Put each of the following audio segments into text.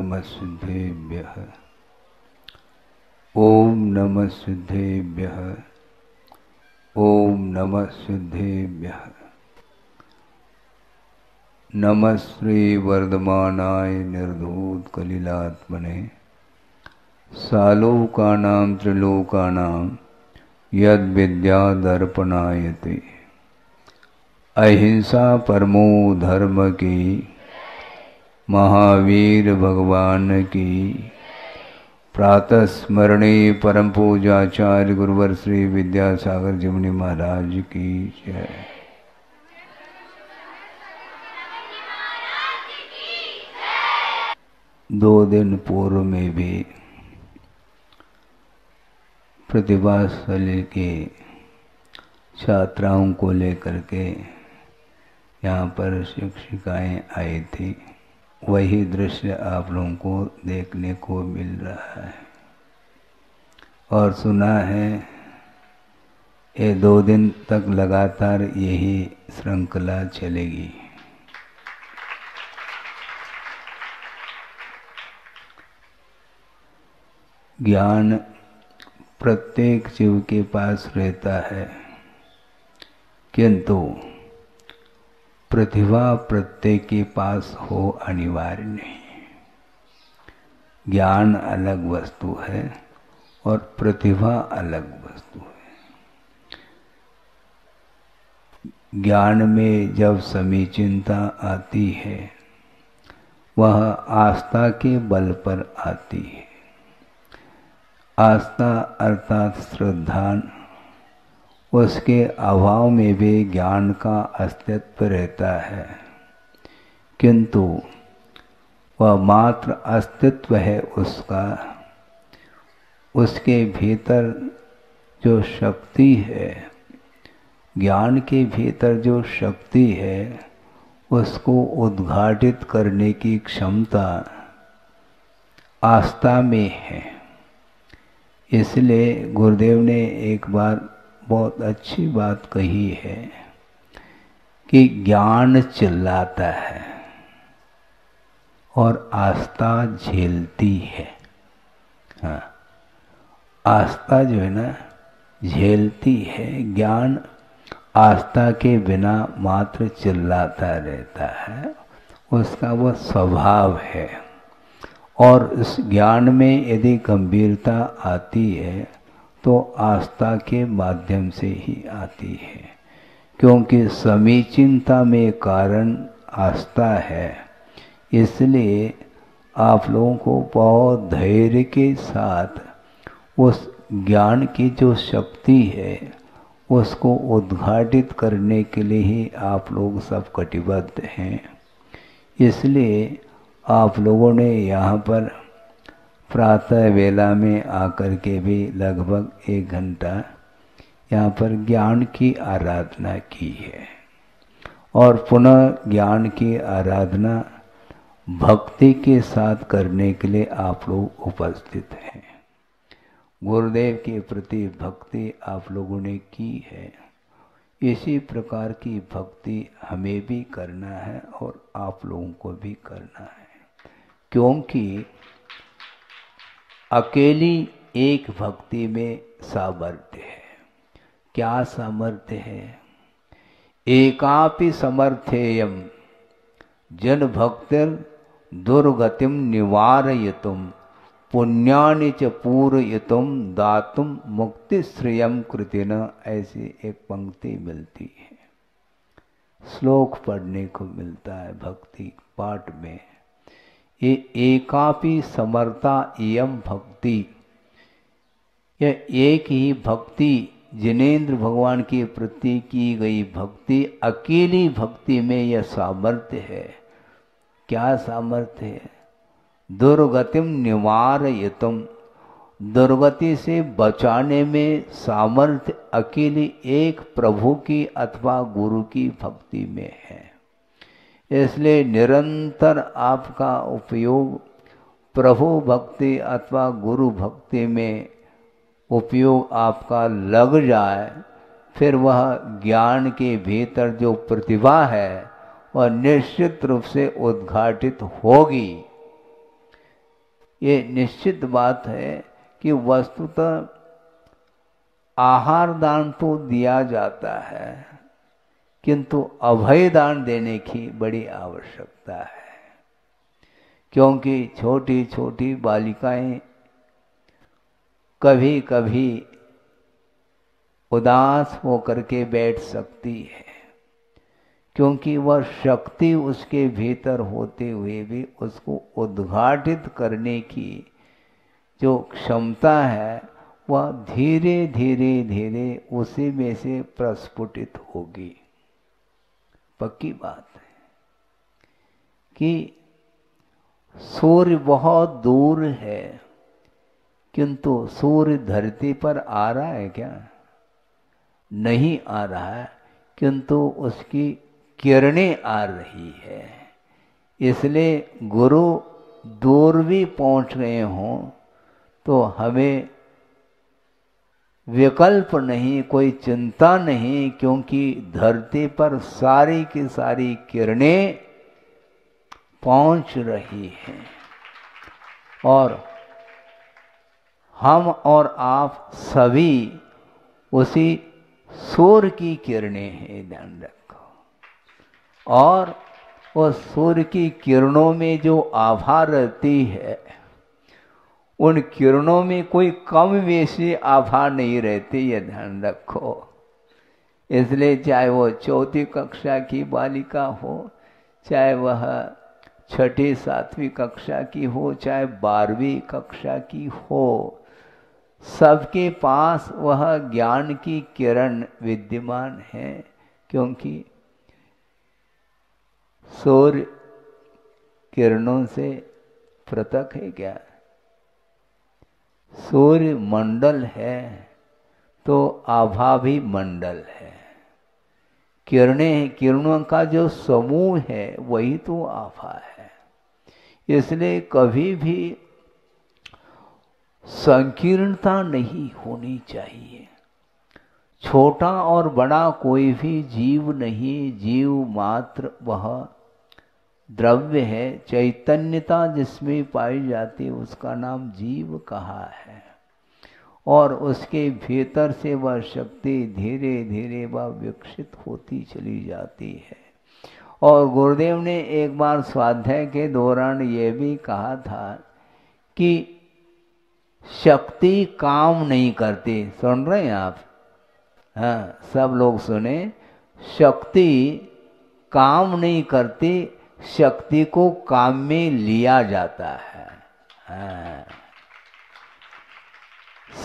नमः ओम ॐ नमः सिद्धेभ्यः ॐ नमः सिद्धेभ्यः नमः श्रीवर्धमानाय निर्धूतकलिलात्मने सालोकानां त्रिलोकानां यद्विद्यादर्पणायते अहिंसा परमो धर्म की महावीर भगवान की प्रातः स्मरणीय परम पूजाचार्य गुरुवर श्री विद्यासागर जिमनी महाराज की जय दो दिन पूर्व में भी प्रतिभाशाली के छात्राओं को लेकर के यहाँ पर शिक्षिकाएं आई थी वही दृश्य आप लोगों को देखने को मिल रहा है और सुना है ये दो दिन तक लगातार यही श्रृंखला चलेगी ज्ञान प्रत्येक जीव के पास रहता है किंतु प्रतिभा प्रत्येक के पास हो अनिवार्य नहीं ज्ञान अलग वस्तु है और प्रतिभा अलग वस्तु है ज्ञान में जब समीचीनता आती है वह आस्था के बल पर आती है आस्था अर्थात श्रद्धा उसके अभाव में भी ज्ञान का अस्तित्व रहता है किंतु वह मात्र अस्तित्व है उसका उसके भीतर जो शक्ति है ज्ञान के भीतर जो शक्ति है उसको उद्घाटित करने की क्षमता आस्था में है इसलिए गुरुदेव ने एक बार बहुत अच्छी बात कही है कि ज्ञान चिल्लाता है और आस्था झेलती है हाँ आस्था जो है ना झेलती है ज्ञान आस्था के बिना मात्र चिल्लाता रहता है उसका वह स्वभाव है और इस ज्ञान में यदि गंभीरता आती है तो आस्था के माध्यम से ही आती है क्योंकि समीचीनता में कारण आस्था है इसलिए आप लोगों को बहुत धैर्य के साथ उस ज्ञान की जो शक्ति है उसको उद्घाटित करने के लिए ही आप लोग सब कटिबद्ध हैं इसलिए आप लोगों ने यहाँ पर प्रातः वेला में आकर के भी लगभग एक घंटा यहाँ पर ज्ञान की आराधना की है और पुनः ज्ञान की आराधना भक्ति के साथ करने के लिए आप लोग उपस्थित हैं गुरुदेव के प्रति भक्ति आप लोगों ने की है इसी प्रकार की भक्ति हमें भी करना है और आप लोगों को भी करना है क्योंकि अकेली एक भक्ति में सामर्थ्य है क्या सामर्थ्य है एकापि समर्थेयम जन भक्तिर दुर्गतिम निवार पुण्यानि च पूरयितुम दातुम मुक्ति श्रेयम कृतिन ऐसी एक पंक्ति मिलती है श्लोक पढ़ने को मिलता है भक्ति पाठ में ये एकापि समर्था इम भक्ति यह एक ही भक्ति जिनेन्द्र भगवान के प्रति की गई भक्ति अकेली भक्ति में यह सामर्थ्य है क्या सामर्थ्य है दुर्गतिम निवार यतम दुर्गति से बचाने में सामर्थ्य अकेले एक प्रभु की अथवा गुरु की भक्ति में है इसलिए निरंतर आपका उपयोग प्रभु भक्ति अथवा गुरु भक्ति में उपयोग आपका लग जाए फिर वह ज्ञान के भीतर जो प्रतिभा है वह निश्चित रूप से उद्घाटित होगी ये निश्चित बात है कि वस्तुतः आहार दान तो दिया जाता है किंतु अभय दान देने की बड़ी आवश्यकता है क्योंकि छोटी छोटी बालिकाएं कभी कभी उदास होकर के बैठ सकती है क्योंकि वह शक्ति उसके भीतर होते हुए भी उसको उद्घाटित करने की जो क्षमता है वह धीरे धीरे धीरे उसी में से प्रस्फुटित होगी पक्की बात है कि सूर्य बहुत दूर है किंतु सूर्य धरती पर आ रहा है क्या नहीं आ रहा है किंतु उसकी किरणें आ रही है इसलिए गुरु दूर भी पहुंच गए हों तो हमें विकल्प नहीं कोई चिंता नहीं क्योंकि धरती पर सारी की सारी किरणें पहुंच रही हैं और हम और आप सभी उसी सूर्य की किरणें हैं ध्यान रखो और उस सूर्य की किरणों में जो आभा रहती है उन किरणों में कोई कम वैसी आभा नहीं रहती ये ध्यान रखो इसलिए चाहे वो चौथी कक्षा की बालिका हो चाहे वह छठी सातवीं कक्षा की हो चाहे बारहवीं कक्षा की हो सबके पास वह ज्ञान की किरण विद्यमान है क्योंकि सूर्य किरणों से पृथक है क्या सूर्य मंडल है तो आभा भी मंडल है किरणें किरणों का जो समूह है वही तो आभा है इसलिए कभी भी संकीर्णता नहीं होनी चाहिए छोटा और बड़ा कोई भी जीव नहीं जीव मात्र वह द्रव्य है चैतन्यता जिसमें पाई जाती है उसका नाम जीव कहा है और उसके भीतर से वह शक्ति धीरे धीरे वह विकसित होती चली जाती है और गुरुदेव ने एक बार स्वाध्याय के दौरान यह भी कहा था कि शक्ति काम नहीं करती सुन रहे हैं आप हाँ सब लोग सुने शक्ति काम नहीं करती शक्ति को काम में लिया जाता है हाँ।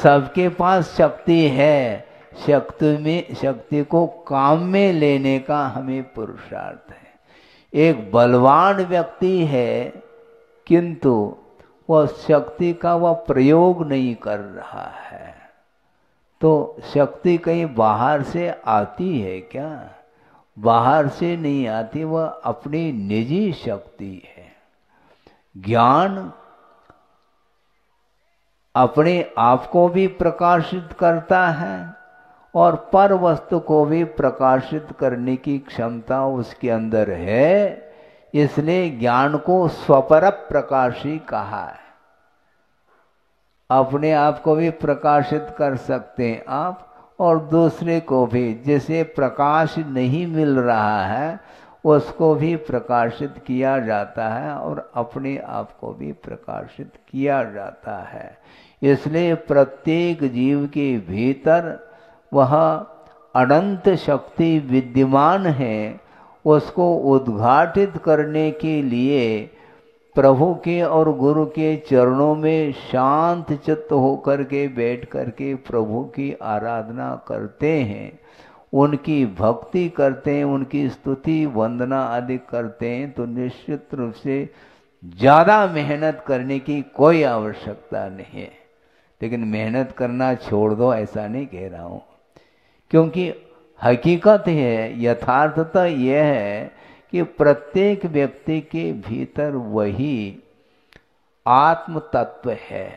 सबके पास शक्ति है शक्ति में शक्ति को काम में लेने का हमें पुरुषार्थ है एक बलवान व्यक्ति है किंतु वह शक्ति का वह प्रयोग नहीं कर रहा है तो शक्ति कहीं बाहर से आती है क्या बाहर से नहीं आती वह अपनी निजी शक्ति है ज्ञान अपने आप को भी प्रकाशित करता है और पर वस्तु को भी प्रकाशित करने की क्षमता उसके अंदर है इसलिए ज्ञान को स्वपर प्रकाशी कहा है अपने आप को भी प्रकाशित कर सकते हैं आप और दूसरे को भी जिसे प्रकाश नहीं मिल रहा है उसको भी प्रकाशित किया जाता है और अपने आप को भी प्रकाशित किया जाता है इसलिए प्रत्येक जीव के भीतर वह अनंत शक्ति विद्यमान है उसको उद्घाटित करने के लिए प्रभु के और गुरु के चरणों में शांत चित्त होकर के बैठ करके प्रभु की आराधना करते हैं उनकी भक्ति करते हैं उनकी स्तुति वंदना आदि करते हैं तो निश्चित रूप से ज़्यादा मेहनत करने की कोई आवश्यकता नहीं है लेकिन मेहनत करना छोड़ दो ऐसा नहीं कह रहा हूँ क्योंकि हकीकत है यथार्थता यह है कि प्रत्येक व्यक्ति के भीतर वही आत्म तत्व है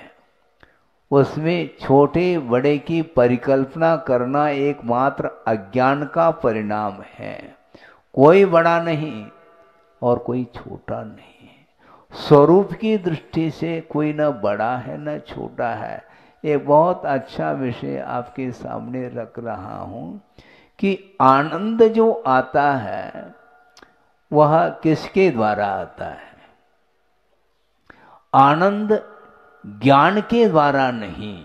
उसमें छोटे बड़े की परिकल्पना करना एकमात्र अज्ञान का परिणाम है कोई बड़ा नहीं और कोई छोटा नहीं स्वरूप की दृष्टि से कोई न बड़ा है न छोटा है ये बहुत अच्छा विषय आपके सामने रख रहा हूँ कि आनंद जो आता है वह किसके द्वारा आता है आनंद ज्ञान के द्वारा नहीं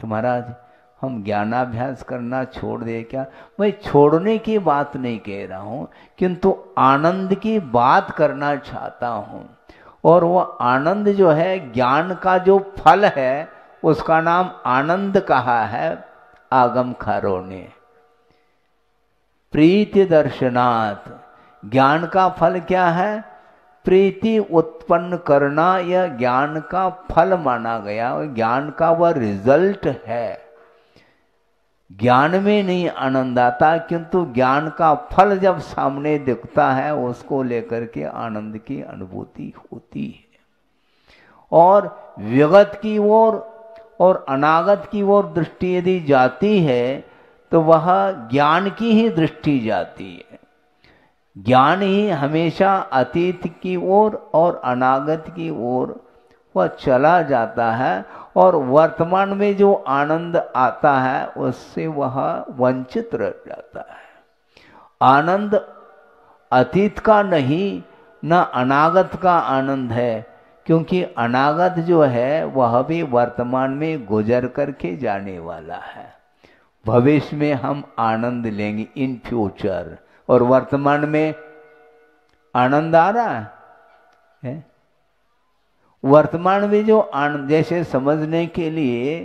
तो महाराज हम ज्ञानाभ्यास करना छोड़ दे क्या मैं छोड़ने की बात नहीं कह रहा हूं किंतु आनंद की बात करना चाहता हूं और वह आनंद जो है ज्ञान का जो फल है उसका नाम आनंद कहा है आगम खारों ने प्रीति दर्शनाथ ज्ञान का फल क्या है प्रीति उत्पन्न करना यह ज्ञान का फल माना गया ज्ञान का वह रिजल्ट है ज्ञान में नहीं आनंद आता किंतु ज्ञान का फल जब सामने दिखता है उसको लेकर के आनंद की अनुभूति होती है और विगत की ओर और अनागत की ओर दृष्टि यदि जाती है तो वह ज्ञान की ही दृष्टि जाती है ज्ञान ही हमेशा अतीत की ओर और अनागत की ओर वह चला जाता है और वर्तमान में जो आनंद आता है उससे वह वंचित रह जाता है आनंद अतीत का नहीं न अनागत का आनंद है क्योंकि अनागत जो है वह भी वर्तमान में गुजर करके जाने वाला है भविष्य में हम आनंद लेंगे इन फ्यूचर और वर्तमान में आनंद आ रहा है, है? वर्तमान में जो आनंद जैसे समझने के लिए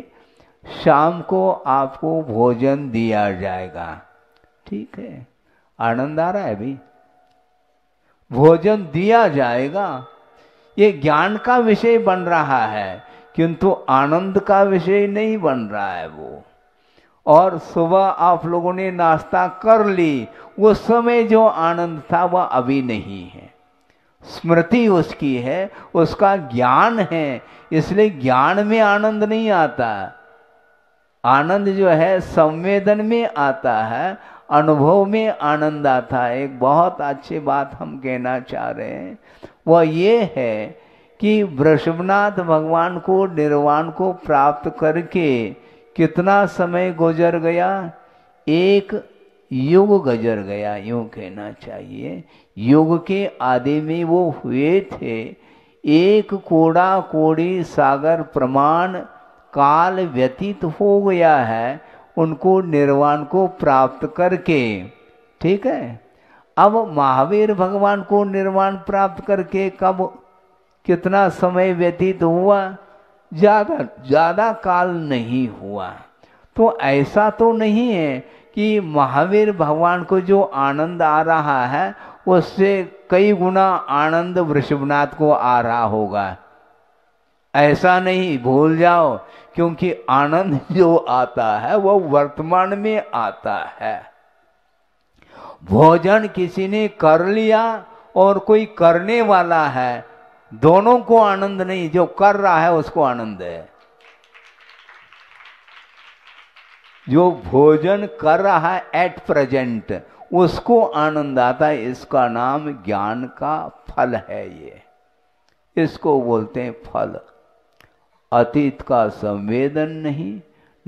शाम को आपको भोजन दिया जाएगा ठीक है आनंद आ रहा है अभी भोजन दिया जाएगा ये ज्ञान का विषय बन रहा है किंतु आनंद का विषय नहीं बन रहा है वो और सुबह आप लोगों ने नाश्ता कर ली वो समय जो आनंद था वह अभी नहीं है स्मृति उसकी है उसका ज्ञान है इसलिए ज्ञान में आनंद नहीं आता आनंद जो है संवेदन में आता है अनुभव में आनंद आता है एक बहुत अच्छी बात हम कहना चाह रहे हैं वह ये है कि वृषभनाथ भगवान को निर्वाण को प्राप्त करके कितना समय गुजर गया एक युग गुजर गया यूं कहना चाहिए युग के आदि में वो हुए थे एक कोड़ा कोड़ी सागर प्रमाण काल व्यतीत हो गया है उनको निर्वाण को प्राप्त करके ठीक है अब महावीर भगवान को निर्वाण प्राप्त करके कब कितना समय व्यतीत हुआ ज़्यादा ज़्यादा काल नहीं हुआ तो ऐसा तो नहीं है कि महावीर भगवान को जो आनंद आ रहा है उससे कई गुना आनंद वृषभनाथ को आ रहा होगा ऐसा नहीं भूल जाओ क्योंकि आनंद जो आता है वो वर्तमान में आता है भोजन किसी ने कर लिया और कोई करने वाला है दोनों को आनंद नहीं जो कर रहा है उसको आनंद है जो भोजन कर रहा है एट प्रेजेंट उसको आनंद आता है इसका नाम ज्ञान का फल है ये इसको बोलते हैं फल अतीत का संवेदन नहीं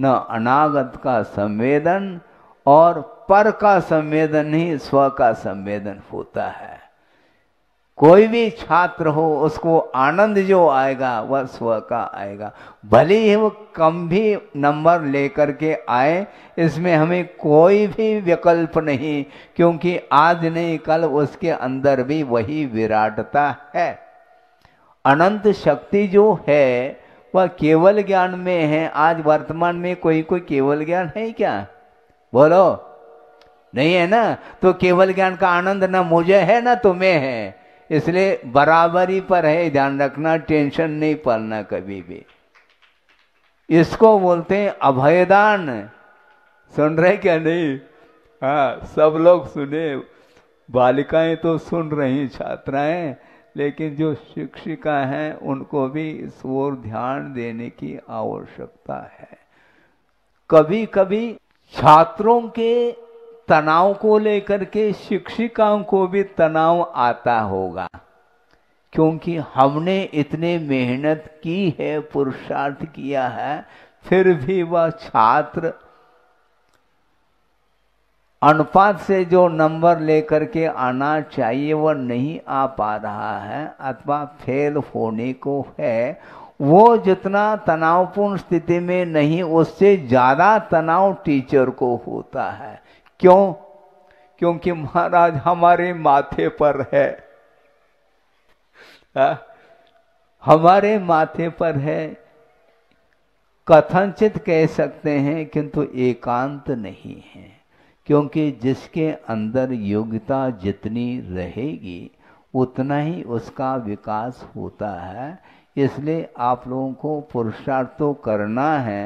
न अनागत का संवेदन और पर का संवेदन नहीं स्व का संवेदन होता है कोई भी छात्र हो उसको आनंद जो आएगा वह स्व का आएगा भले ही वो कम भी नंबर लेकर के आए इसमें हमें कोई भी विकल्प नहीं क्योंकि आज नहीं कल उसके अंदर भी वही विराटता है अनंत शक्ति जो है वह केवल ज्ञान में है आज वर्तमान में कोई कोई केवल ज्ञान है क्या बोलो नहीं है ना तो केवल ज्ञान का आनंद ना मुझे है ना तुम्हें है इसलिए बराबरी पर है ध्यान रखना टेंशन नहीं पालना कभी भी इसको बोलते हैं अभयदान सुन रहे क्या नहीं हाँ सब लोग सुने बालिकाएं तो सुन रही छात्राएं लेकिन जो शिक्षिका हैं उनको भी इस ओर ध्यान देने की आवश्यकता है कभी कभी छात्रों के तनाव को लेकर के शिक्षिकाओं को भी तनाव आता होगा क्योंकि हमने इतने मेहनत की है पुरुषार्थ किया है फिर भी वह छात्र अनुपात से जो नंबर लेकर के आना चाहिए वह नहीं आ पा रहा है अथवा फेल होने को है वो जितना तनावपूर्ण स्थिति में नहीं उससे ज़्यादा तनाव टीचर को होता है क्यों क्योंकि महाराज हमारे माथे पर है आ? हमारे माथे पर है कथनचित कह सकते हैं किंतु एकांत नहीं है क्योंकि जिसके अंदर योग्यता जितनी रहेगी उतना ही उसका विकास होता है इसलिए आप लोगों को पुरुषार्थ तो करना है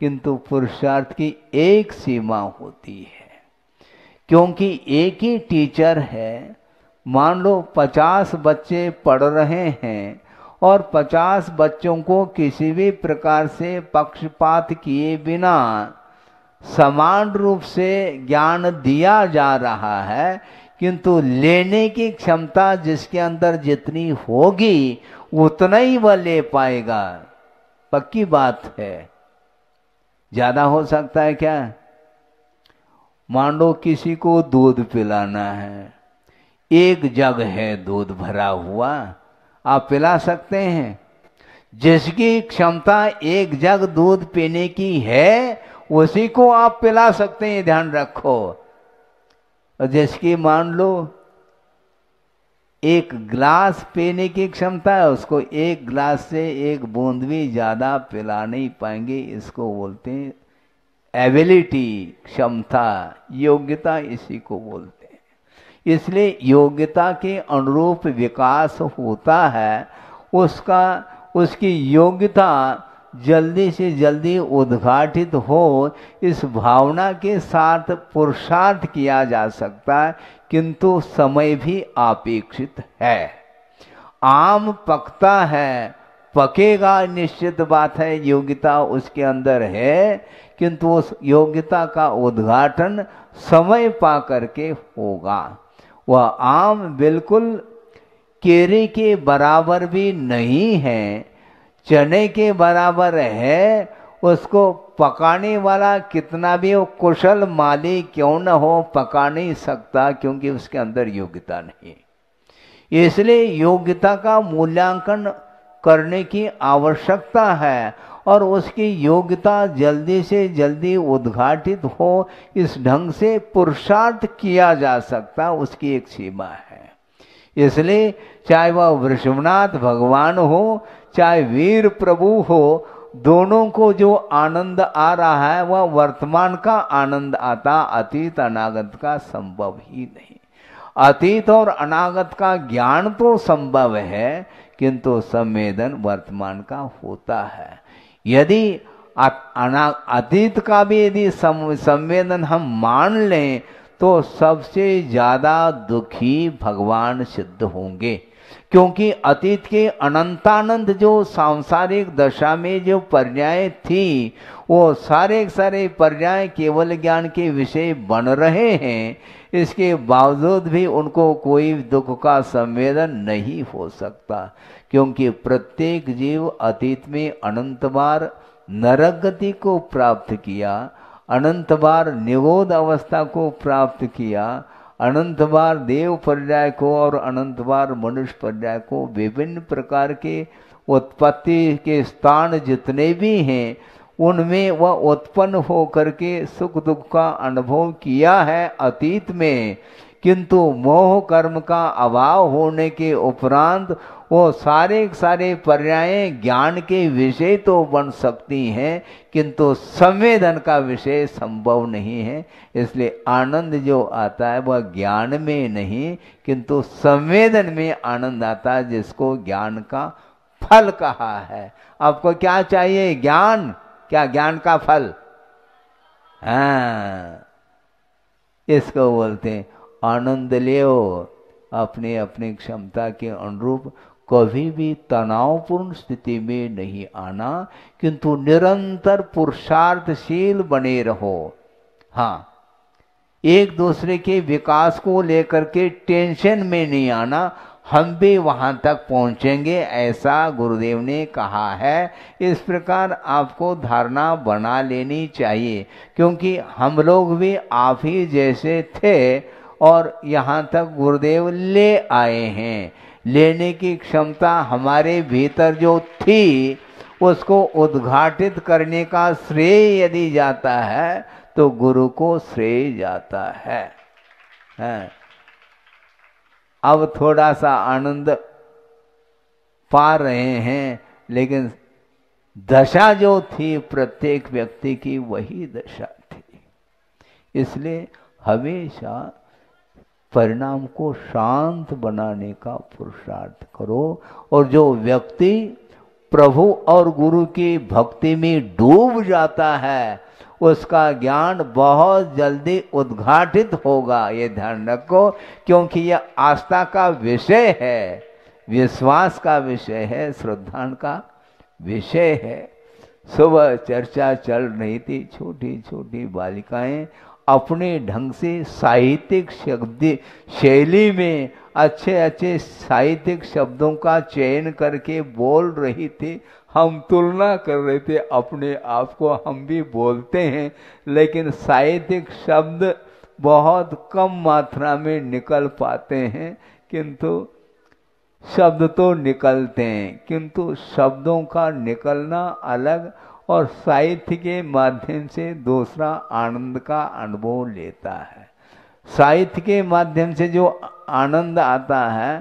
किंतु पुरुषार्थ की एक सीमा होती है क्योंकि एक ही टीचर है मान लो पचास बच्चे पढ़ रहे हैं और पचास बच्चों को किसी भी प्रकार से पक्षपात किए बिना समान रूप से ज्ञान दिया जा रहा है किंतु लेने की क्षमता जिसके अंदर जितनी होगी उतना ही वह ले पाएगा पक्की बात है ज़्यादा हो सकता है क्या मान लो किसी को दूध पिलाना है एक जग है दूध भरा हुआ आप पिला सकते हैं जिसकी क्षमता एक जग दूध पीने की है उसी को आप पिला सकते हैं ध्यान रखो और जिसकी मान लो एक ग्लास पीने की क्षमता है उसको एक ग्लास से एक बूंद भी ज़्यादा पिला नहीं पाएंगे इसको बोलते हैं एबिलिटी क्षमता योग्यता इसी को बोलते हैं इसलिए योग्यता के अनुरूप विकास होता है उसका उसकी योग्यता जल्दी से जल्दी उद्घाटित हो इस भावना के साथ पुरुषार्थ किया जा सकता है किंतु समय भी अपेक्षित है आम पकता है पकेगा निश्चित बात है योग्यता उसके अंदर है किंतु उस योग्यता का उद्घाटन समय पा करके होगा वह आम बिल्कुल केरी के बराबर भी नहीं है चने के बराबर है उसको पकाने वाला कितना भी वो कुशल माली क्यों न हो पका नहीं सकता क्योंकि उसके अंदर योग्यता नहीं इसलिए योग्यता का मूल्यांकन करने की आवश्यकता है और उसकी योग्यता जल्दी से जल्दी उद्घाटित हो इस ढंग से पुरुषार्थ किया जा सकता उसकी एक सीमा है इसलिए चाहे वह वृषभनाथ भगवान हो चाहे वीर प्रभु हो दोनों को जो आनंद आ रहा है वह वर्तमान का आनंद आता अतीत अनागत का संभव ही नहीं अतीत और अनागत का ज्ञान तो संभव है किंतु संवेदन वर्तमान का होता है यदि अतीत का भी यदि संवेदन हम मान लें तो सबसे ज़्यादा दुखी भगवान सिद्ध होंगे क्योंकि अतीत के अनंतानंद जो सांसारिक दशा में जो पर्याय थी वो सारे सारे पर्याय केवल ज्ञान के विषय बन रहे हैं इसके बावजूद भी उनको कोई दुख का संवेदन नहीं हो सकता क्योंकि प्रत्येक जीव अतीत में अनंत बार नरक गति को प्राप्त किया अनंत बार निगोद अवस्था को प्राप्त किया अनंत बार देव पर्याय को और अनंत बार मनुष्य पर्याय को विभिन्न प्रकार के उत्पत्ति के स्थान जितने भी हैं उनमें वह उत्पन्न होकर के सुख दुख का अनुभव किया है अतीत में किंतु मोह कर्म का अभाव होने के उपरांत वो सारे सारे पर्याय ज्ञान के विषय तो बन सकती हैं किंतु संवेदन का विषय संभव नहीं है इसलिए आनंद जो आता है वह ज्ञान में नहीं किंतु संवेदन में आनंद आता है जिसको ज्ञान का फल कहा है आपको क्या चाहिए ज्ञान क्या ज्ञान का फल हाँ इसको बोलते हैं आनंद ले अपने अपने क्षमता के अनुरूप कभी भी तनावपूर्ण स्थिति में नहीं आना किंतु निरंतर पुरुषार्थशील बने रहो हाँ एक दूसरे के विकास को लेकर के टेंशन में नहीं आना हम भी वहाँ तक पहुँचेंगे ऐसा गुरुदेव ने कहा है इस प्रकार आपको धारणा बना लेनी चाहिए क्योंकि हम लोग भी आप ही जैसे थे और यहाँ तक गुरुदेव ले आए हैं लेने की क्षमता हमारे भीतर जो थी उसको उद्घाटित करने का श्रेय यदि जाता है तो गुरु को श्रेय जाता है, है। अब थोड़ा सा आनंद पा रहे हैं लेकिन दशा जो थी प्रत्येक व्यक्ति की वही दशा थी इसलिए हमेशा परिणाम को शांत बनाने का पुरुषार्थ करो और जो व्यक्ति प्रभु और गुरु की भक्ति में डूब जाता है उसका ज्ञान बहुत जल्दी उद्घाटित होगा ये ध्यान रखो क्योंकि यह आस्था का विषय है विश्वास का विषय है श्रद्धा का विषय है सुबह चर्चा चल रही थी छोटी छोटी बालिकाएं अपने ढंग से साहित्यिक शब्द शैली में अच्छे अच्छे साहित्यिक शब्दों का चयन करके बोल रही थी हम तुलना कर रहे थे अपने आप को हम भी बोलते हैं लेकिन साहित्यिक शब्द बहुत कम मात्रा में निकल पाते हैं किंतु शब्द तो निकलते हैं किंतु शब्दों का निकलना अलग और साहित्य के माध्यम से दूसरा आनंद का अनुभव लेता है साहित्य के माध्यम से जो आनंद आता है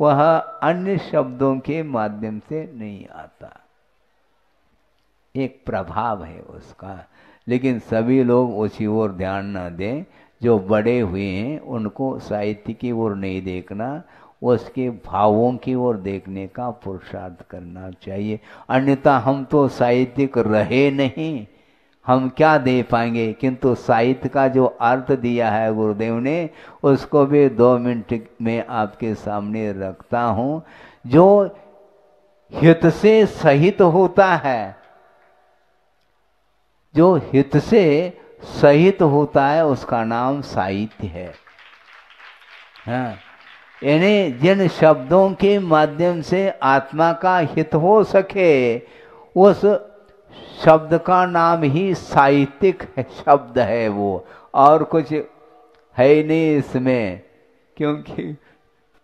वह अन्य शब्दों के माध्यम से नहीं आता एक प्रभाव है उसका लेकिन सभी लोग उसी ओर ध्यान न दें जो बड़े हुए हैं उनको साहित्य की ओर नहीं देखना उसके भावों की ओर देखने का पुरुषार्थ करना चाहिए अन्यथा हम तो साहित्यिक रहे नहीं हम क्या दे पाएंगे किंतु साहित्य का जो अर्थ दिया है गुरुदेव ने उसको भी दो मिनट में आपके सामने रखता हूँ जो हित से सहित होता है जो हित से सहित होता है उसका नाम साहित्य है हाँ। यानी जिन शब्दों के माध्यम से आत्मा का हित हो सके उस शब्द का नाम ही साहित्यिक शब्द है वो और कुछ है ही नहीं इसमें क्योंकि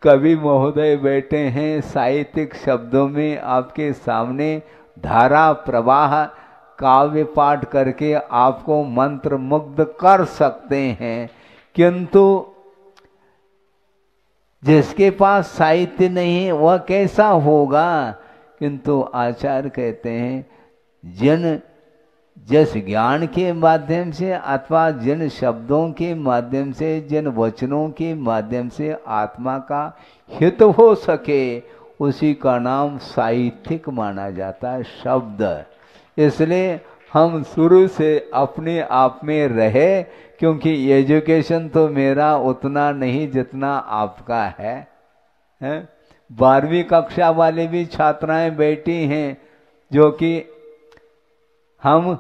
कवि महोदय बैठे हैं साहित्यिक शब्दों में आपके सामने धारा प्रवाह काव्य पाठ करके आपको मंत्र मुग्ध कर सकते हैं किंतु जिसके पास साहित्य नहीं है वह कैसा होगा किंतु आचार्य कहते हैं जिन जिस ज्ञान के माध्यम से अथवा जिन शब्दों के माध्यम से जिन वचनों के माध्यम से आत्मा का हित हो सके उसी का नाम साहित्यिक माना जाता है शब्द इसलिए हम शुरू से अपने आप में रहे क्योंकि एजुकेशन तो मेरा उतना नहीं जितना आपका है, है? बारहवीं कक्षा वाले भी छात्राएं बैठी हैं जो कि हम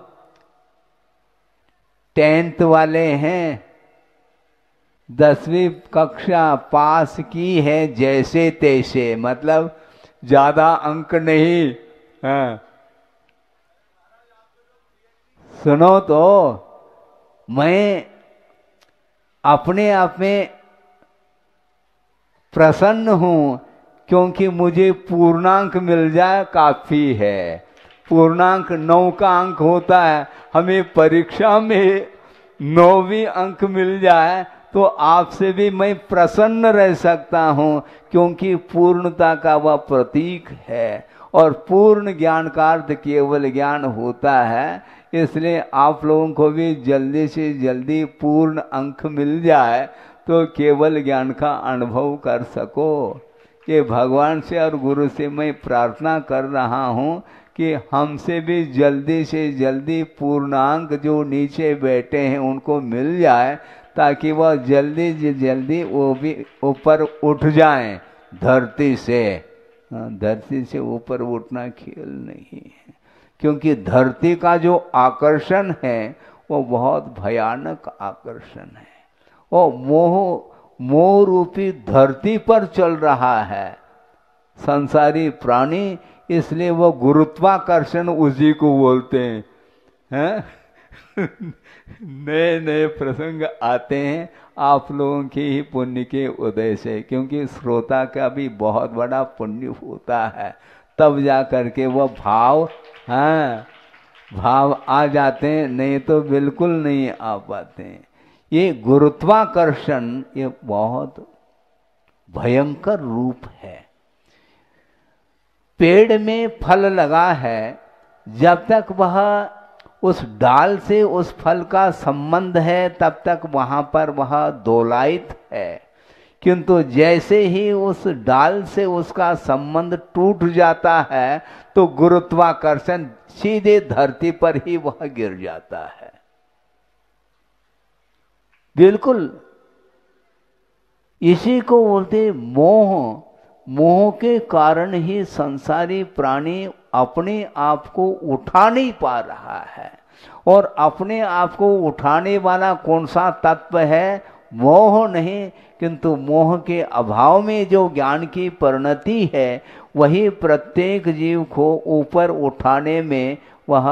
टेंथ वाले हैं दसवीं कक्षा पास की है जैसे तैसे मतलब ज़्यादा अंक नहीं हाँ, सुनो तो मैं अपने आप में प्रसन्न हूं क्योंकि मुझे पूर्णांक मिल जाए काफ़ी है पूर्णांक नौ का अंक होता है हमें परीक्षा में नौवीं अंक मिल जाए तो आपसे भी मैं प्रसन्न रह सकता हूं क्योंकि पूर्णता का वह प्रतीक है और पूर्ण ज्ञान का अर्थ केवल ज्ञान होता है इसलिए आप लोगों को भी जल्दी से जल्दी पूर्ण अंक मिल जाए तो केवल ज्ञान का अनुभव कर सको ये भगवान से और गुरु से मैं प्रार्थना कर रहा हूँ कि हमसे भी जल्दी से जल्दी पूर्णांक जो नीचे बैठे हैं उनको मिल जाए ताकि वह जल्दी से जल्दी वो भी ऊपर उठ जाएं धरती से हाँ, धरती से ऊपर उठना खेल नहीं है क्योंकि धरती का जो आकर्षण है वो बहुत भयानक आकर्षण है वो मोह मोह रूपी धरती पर चल रहा है संसारी प्राणी इसलिए वो गुरुत्वाकर्षण उसी को बोलते हैं है? नए नए प्रसंग आते हैं आप लोगों के ही पुण्य के उदय से क्योंकि श्रोता का भी बहुत बड़ा पुण्य होता है तब जा करके वह भाव हाँ भाव आ जाते हैं नहीं तो बिल्कुल नहीं आ पाते हैं ये गुरुत्वाकर्षण ये बहुत भयंकर रूप है पेड़ में फल लगा है जब तक वह उस डाल से उस फल का संबंध है तब तक वहां पर वह दोलायित है किंतु जैसे ही उस डाल से उसका संबंध टूट जाता है तो गुरुत्वाकर्षण सीधे धरती पर ही वह गिर जाता है बिल्कुल इसी को बोलते मोह मोह के कारण ही संसारी प्राणी अपने आप को उठा नहीं पा रहा है और अपने आप को उठाने वाला कौन सा तत्व है मोह नहीं किंतु मोह के अभाव में जो ज्ञान की परिणति है वही प्रत्येक जीव को ऊपर उठाने में वह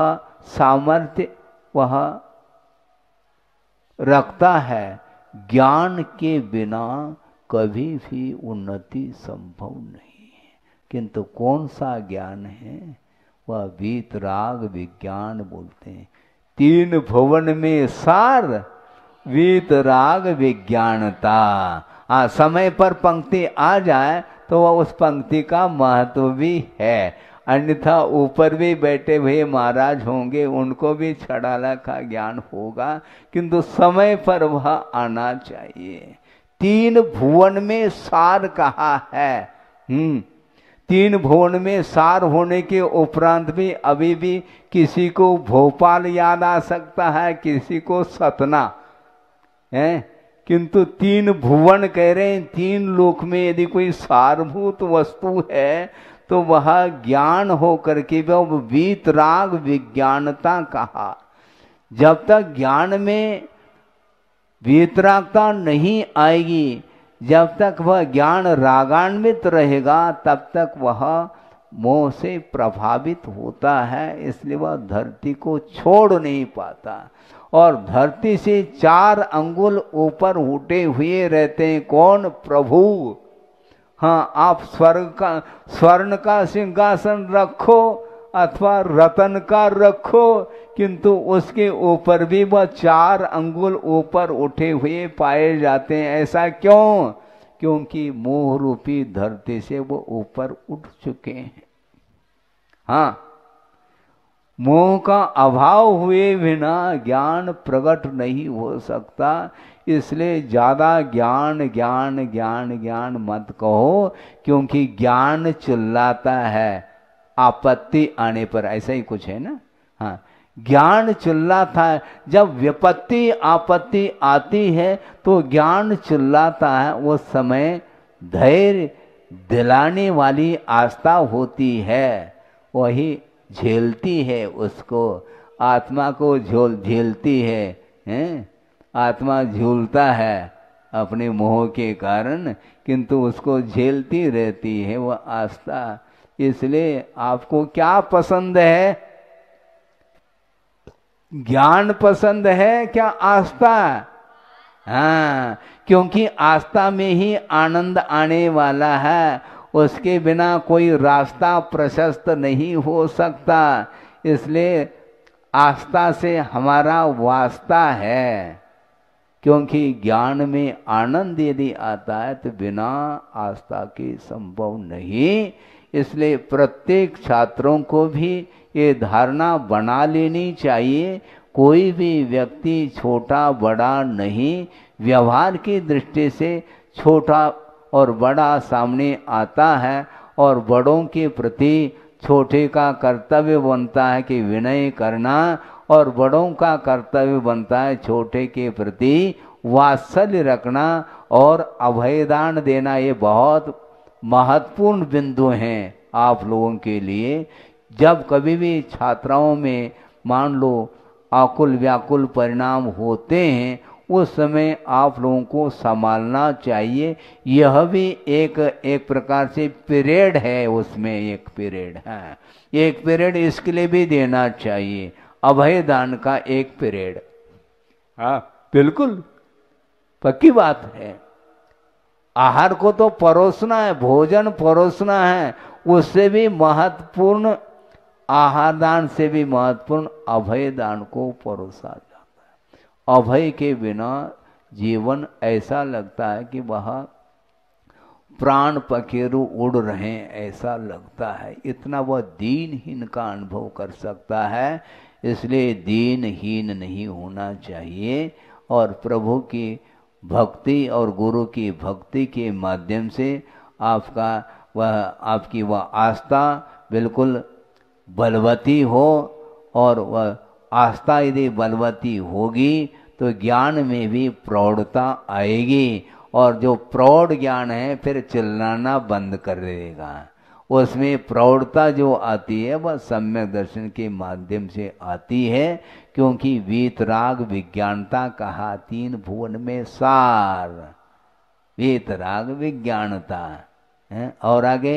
सामर्थ्य वह रखता है ज्ञान के बिना कभी भी उन्नति संभव नहीं है किंतु कौन सा ज्ञान है वह वीतराग विज्ञान बोलते हैं तीन भवन में सार वीतराग विज्ञानता आ समय पर पंक्ति आ जाए तो वह उस पंक्ति का महत्व भी है अन्यथा ऊपर भी बैठे हुए महाराज होंगे उनको भी छड़ाला का ज्ञान होगा किंतु समय पर वह आना चाहिए तीन भुवन में सार कहा है हम्म तीन भुवन में सार होने के उपरांत भी अभी भी किसी को भोपाल याद आ सकता है किसी को सतना है किंतु तीन भुवन कह रहे हैं तीन लोक में यदि कोई सारभूत वस्तु है तो वह ज्ञान हो करके वह वीतराग विज्ञानता कहा जब तक ज्ञान में वीतरागता नहीं आएगी जब तक वह ज्ञान रागान्वित रहेगा तब तक वह मोह से प्रभावित होता है इसलिए वह धरती को छोड़ नहीं पाता और धरती से चार अंगुल ऊपर उठे हुए रहते हैं कौन प्रभु हाँ आप स्वर्ग का स्वर्ण का सिंहासन रखो अथवा रतन का रखो किंतु उसके ऊपर भी वह चार अंगुल ऊपर उठे हुए पाए जाते हैं ऐसा क्यों क्योंकि मोह रूपी धरती से वो ऊपर उठ चुके हैं हाँ मोह का अभाव हुए बिना ज्ञान प्रकट नहीं हो सकता इसलिए ज़्यादा ज्ञान ज्ञान ज्ञान ज्ञान मत कहो क्योंकि ज्ञान चिल्लाता है आपत्ति आने पर ऐसा ही कुछ है ना हाँ ज्ञान चिल्लाता है जब विपत्ति आपत्ति आती है तो ज्ञान चिल्लाता है वो समय धैर्य दिलाने वाली आस्था होती है वही झेलती है उसको आत्मा को झोल झेलती है हैं आत्मा झूलता है अपने मोह के कारण किंतु उसको झेलती रहती है वह आस्था इसलिए आपको क्या पसंद है ज्ञान पसंद है क्या आस्था हाँ क्योंकि आस्था में ही आनंद आने वाला है उसके बिना कोई रास्ता प्रशस्त नहीं हो सकता इसलिए आस्था से हमारा वास्ता है क्योंकि ज्ञान में आनंद यदि आता है तो बिना आस्था के संभव नहीं इसलिए प्रत्येक छात्रों को भी ये धारणा बना लेनी चाहिए कोई भी व्यक्ति छोटा बड़ा नहीं व्यवहार की दृष्टि से छोटा और बड़ा सामने आता है और बड़ों के प्रति छोटे का कर्तव्य बनता है कि विनय करना और बड़ों का कर्तव्य बनता है छोटे के प्रति वात्सल्य रखना और अभयदान देना ये बहुत महत्वपूर्ण बिंदु हैं आप लोगों के लिए जब कभी भी छात्राओं में मान लो आकुल व्याकुल परिणाम होते हैं उस समय आप लोगों को संभालना चाहिए यह भी एक एक प्रकार से पीरियड है उसमें एक पीरियड है एक पीरियड इसके लिए भी देना चाहिए अभय दान का एक पीरियड हाँ बिल्कुल पक्की बात है आहार को तो परोसना है भोजन परोसना है उससे भी महत्वपूर्ण आहार दान से भी महत्वपूर्ण अभय दान को परोसा जाए अभय के बिना जीवन ऐसा लगता है कि वह प्राण पखेरु उड़ रहे ऐसा लगता है इतना वह दीनहीन का अनुभव कर सकता है इसलिए दीनहीन नहीं होना चाहिए और प्रभु की भक्ति और गुरु की भक्ति के माध्यम से आपका वह आपकी वह आस्था बिल्कुल बलवती हो और वह आस्था यदि बलवती होगी तो ज्ञान में भी प्रौढ़ता आएगी और जो प्रौढ़ ज्ञान है फिर चिल्लाना बंद कर देगा उसमें प्रौढ़ता जो आती है वह सम्यक दर्शन के माध्यम से आती है क्योंकि वीतराग विज्ञानता कहा तीन भुवन में सार वीतराग विज्ञानता है और आगे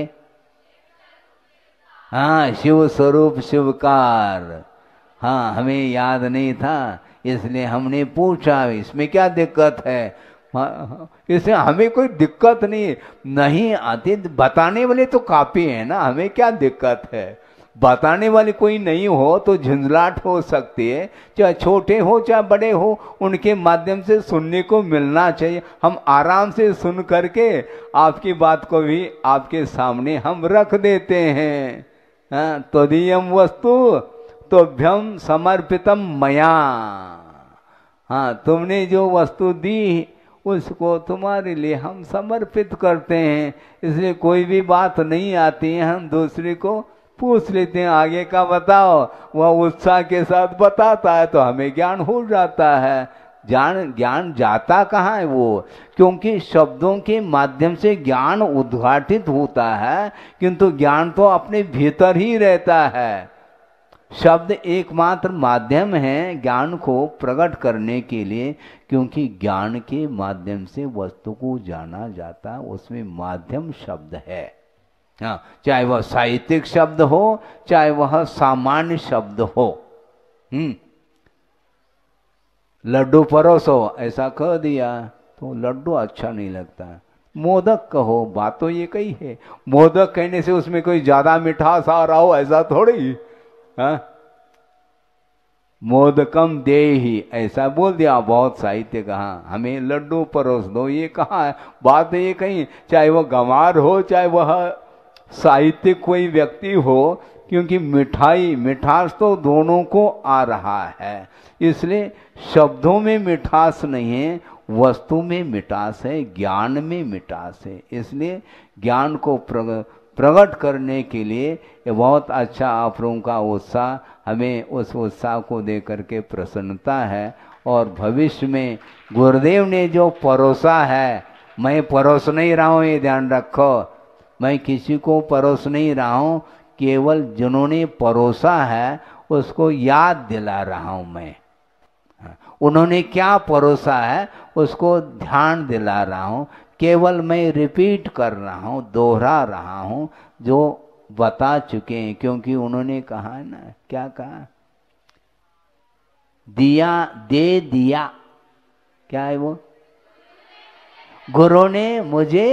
हाँ शिव स्वरूप शिवकार हाँ हमें याद नहीं था इसलिए हमने पूछा इसमें क्या दिक्कत है हाँ, हाँ, इसे हमें कोई दिक्कत नहीं नहीं आती बताने वाले तो काफ़ी है ना हमें क्या दिक्कत है बताने वाले कोई नहीं हो तो झंझलाट हो सकती है चाहे छोटे हो चाहे बड़े हो उनके माध्यम से सुनने को मिलना चाहिए हम आराम से सुन करके आपकी बात को भी आपके सामने हम रख देते हैं हाँ, तदीयम तो वस्तु भोक्तोभ्यम समर्पितम मया हाँ तुमने जो वस्तु दी उसको तुम्हारे लिए हम समर्पित करते हैं इसलिए कोई भी बात नहीं आती है हम दूसरे को पूछ लेते हैं आगे का बताओ वह उत्साह के साथ बताता है तो हमें ज्ञान हो जाता है ज्ञान ज्ञान जाता कहाँ है वो क्योंकि शब्दों के माध्यम से ज्ञान उद्घाटित होता है किंतु ज्ञान तो अपने भीतर ही रहता है शब्द एकमात्र माध्यम है ज्ञान को प्रकट करने के लिए क्योंकि ज्ञान के माध्यम से वस्तु को जाना जाता है उसमें माध्यम शब्द है हाँ चाहे वह साहित्यिक शब्द हो चाहे वह सामान्य शब्द हो हम्म। लड्डू परोसो ऐसा कह दिया तो लड्डू अच्छा नहीं लगता मोदक कहो बात तो ये कही है मोदक कहने से उसमें कोई ज्यादा मिठास आ रहा हो ऐसा थोड़ी हा? मोदकम दे ही ऐसा बोल दिया बहुत साहित्य कहा हमें लड्डू परोस दो ये कहा है बात ये कहीं चाहे वह गंवार हो चाहे वह साहित्य कोई व्यक्ति हो क्योंकि मिठाई मिठास तो दोनों को आ रहा है इसलिए शब्दों में मिठास नहीं है वस्तु में मिठास है ज्ञान में मिठास है इसलिए ज्ञान को प्रग प्रकट करने के लिए ये बहुत अच्छा आप लोगों का उत्साह हमें उस उत्साह को दे करके प्रसन्नता है और भविष्य में गुरुदेव ने जो परोसा है मैं परोस नहीं रहा हूँ ये ध्यान रखो मैं किसी को परोस नहीं रहा हूँ केवल जिन्होंने परोसा है उसको याद दिला रहा हूँ मैं हाँ, उन्होंने क्या परोसा है उसको ध्यान दिला रहा हूँ केवल मैं रिपीट कर रहा हूँ दोहरा रहा हूँ जो बता चुके हैं क्योंकि उन्होंने कहा है ना क्या कहा दिया दे दिया क्या है वो गुरु ने मुझे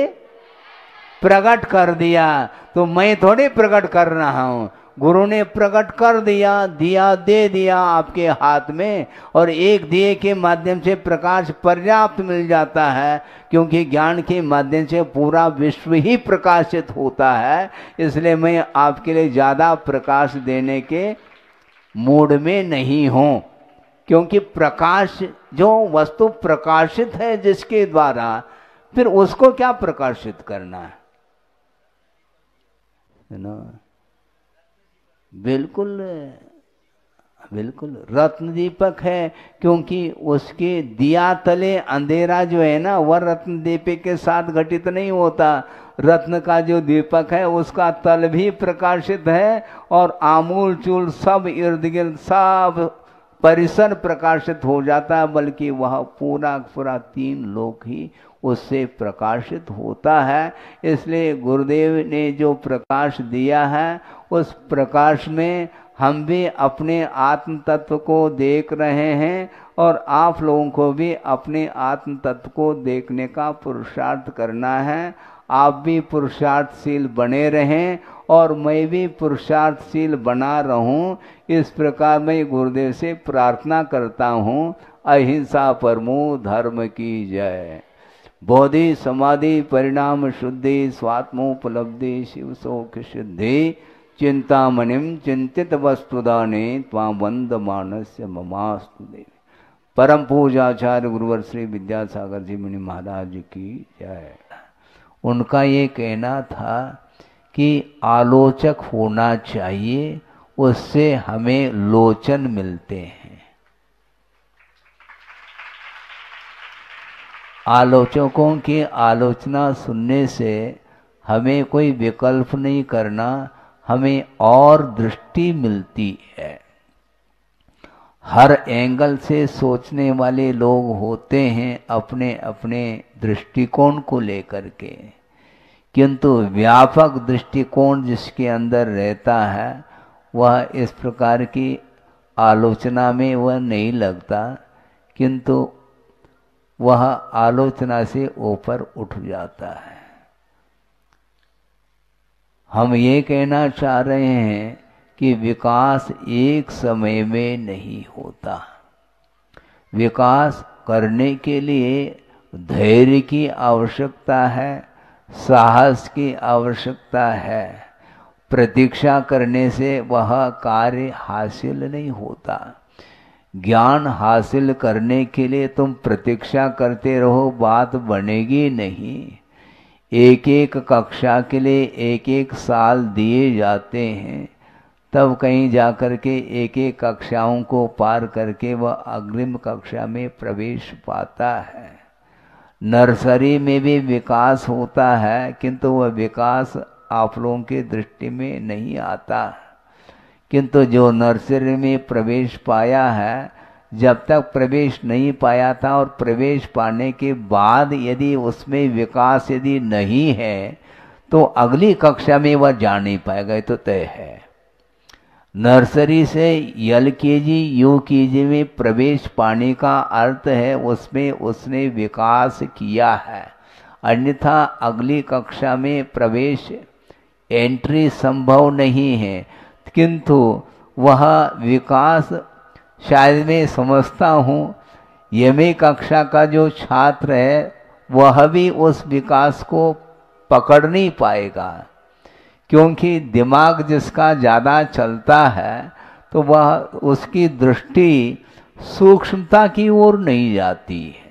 प्रकट कर दिया तो मैं थोड़ी प्रकट कर रहा हूं गुरु ने प्रकट कर दिया दिया दे दिया आपके हाथ में और एक दिए के माध्यम से प्रकाश पर्याप्त मिल जाता है क्योंकि ज्ञान के माध्यम से पूरा विश्व ही प्रकाशित होता है इसलिए मैं आपके लिए ज़्यादा प्रकाश देने के मूड में नहीं हूँ क्योंकि प्रकाश जो वस्तु प्रकाशित है जिसके द्वारा फिर उसको क्या प्रकाशित करना है ना बिल्कुल बिल्कुल रत्न दीपक है क्योंकि उसके दिया तले अंधेरा जो है ना वह रत्न दीपक के साथ घटित नहीं होता रत्न का जो दीपक है उसका तल भी प्रकाशित है और आमूल चूल सब इर्द गिर्द सब परिसर प्रकाशित हो जाता है बल्कि वह पूरा पूरा तीन लोक ही उससे प्रकाशित होता है इसलिए गुरुदेव ने जो प्रकाश दिया है उस प्रकाश में हम भी अपने आत्म तत्व को देख रहे हैं और आप लोगों को भी अपने आत्म तत्व को देखने का पुरुषार्थ करना है आप भी पुरुषार्थशील बने रहें और मैं भी पुरुषार्थशील बना रहूं इस प्रकार मैं गुरुदेव से प्रार्थना करता हूं अहिंसा परमो धर्म की जय बोधि समाधि परिणाम शुद्धि स्वात्मोपलब्धि शिव शोक सिद्धि चिंतामणिम चिंतित वस्तुदाने वंद मानस्य ममास्तु देवी परम पूजाचार्य गुरुवर श्री विद्यासागर जी मुनि महाराज जी की जय उनका ये कहना था कि आलोचक होना चाहिए उससे हमें लोचन मिलते हैं आलोचकों की आलोचना सुनने से हमें कोई विकल्प नहीं करना हमें और दृष्टि मिलती है हर एंगल से सोचने वाले लोग होते हैं अपने अपने दृष्टिकोण को लेकर के किंतु व्यापक दृष्टिकोण जिसके अंदर रहता है वह इस प्रकार की आलोचना में वह नहीं लगता किंतु वह आलोचना से ऊपर उठ जाता है हम ये कहना चाह रहे हैं कि विकास एक समय में नहीं होता विकास करने के लिए धैर्य की आवश्यकता है साहस की आवश्यकता है प्रतीक्षा करने से वह कार्य हासिल नहीं होता ज्ञान हासिल करने के लिए तुम प्रतीक्षा करते रहो बात बनेगी नहीं एक एक कक्षा के लिए एक एक साल दिए जाते हैं तब कहीं जा कर के एक एक कक्षाओं को पार करके वह अग्रिम कक्षा में प्रवेश पाता है नर्सरी में भी विकास होता है किंतु वह विकास आप लोगों की दृष्टि में नहीं आता किंतु जो नर्सरी में प्रवेश पाया है जब तक प्रवेश नहीं पाया था और प्रवेश पाने के बाद यदि उसमें विकास यदि नहीं है तो अगली कक्षा में वह जा नहीं पाएगा तो तय है नर्सरी से यल के जी यू के जी में प्रवेश पाने का अर्थ है उसमें उसने विकास किया है अन्यथा अगली कक्षा में प्रवेश एंट्री संभव नहीं है किंतु वह विकास शायद मैं समझता हूँ यमी कक्षा का जो छात्र है वह भी उस विकास को पकड़ नहीं पाएगा क्योंकि दिमाग जिसका ज़्यादा चलता है तो वह उसकी दृष्टि सूक्ष्मता की ओर नहीं जाती है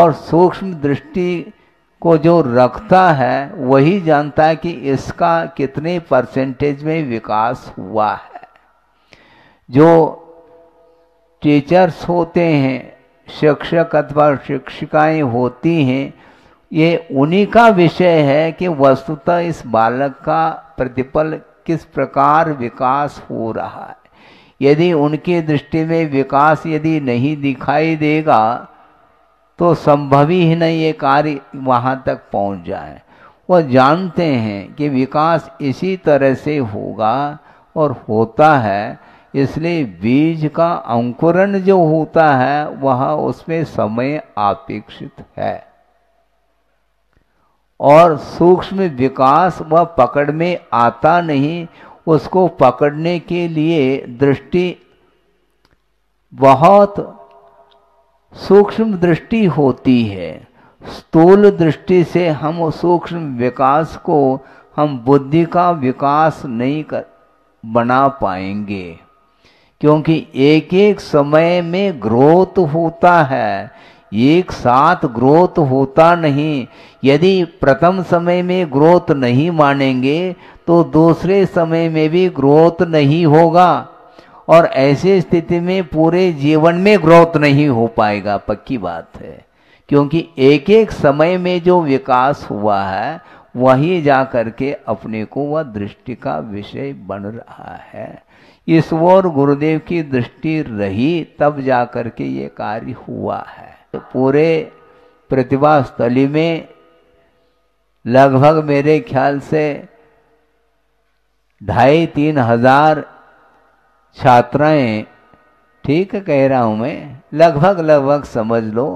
और सूक्ष्म दृष्टि को जो रखता है वही जानता है कि इसका कितने परसेंटेज में विकास हुआ है जो टीचर्स होते हैं शिक्षक अथवा शिक्षिकाएं होती हैं ये उन्हीं का विषय है कि वस्तुतः इस बालक का प्रतिपल किस प्रकार विकास हो रहा है यदि उनकी दृष्टि में विकास यदि नहीं दिखाई देगा तो संभव ही नहीं ये कार्य वहाँ तक पहुँच जाए वो जानते हैं कि विकास इसी तरह से होगा और होता है इसलिए बीज का अंकुरण जो होता है वह उसमें समय अपेक्षित है और सूक्ष्म विकास वह पकड़ में आता नहीं उसको पकड़ने के लिए दृष्टि बहुत सूक्ष्म दृष्टि होती है स्थूल दृष्टि से हम सूक्ष्म विकास को हम बुद्धि का विकास नहीं कर बना पाएंगे क्योंकि एक एक समय में ग्रोथ होता है एक साथ ग्रोथ होता नहीं यदि प्रथम समय में ग्रोथ नहीं मानेंगे तो दूसरे समय में भी ग्रोथ नहीं होगा और ऐसे स्थिति में पूरे जीवन में ग्रोथ नहीं हो पाएगा पक्की बात है क्योंकि एक एक समय में जो विकास हुआ है वही जा करके अपने को वह दृष्टि का विषय बन रहा है ईश्वर गुरुदेव की दृष्टि रही तब जा के ये कार्य हुआ है तो पूरे प्रतिभा स्थली में लगभग मेरे ख्याल से ढाई तीन हजार छात्राएं ठीक कह रहा हूं मैं लगभग लगभग समझ लो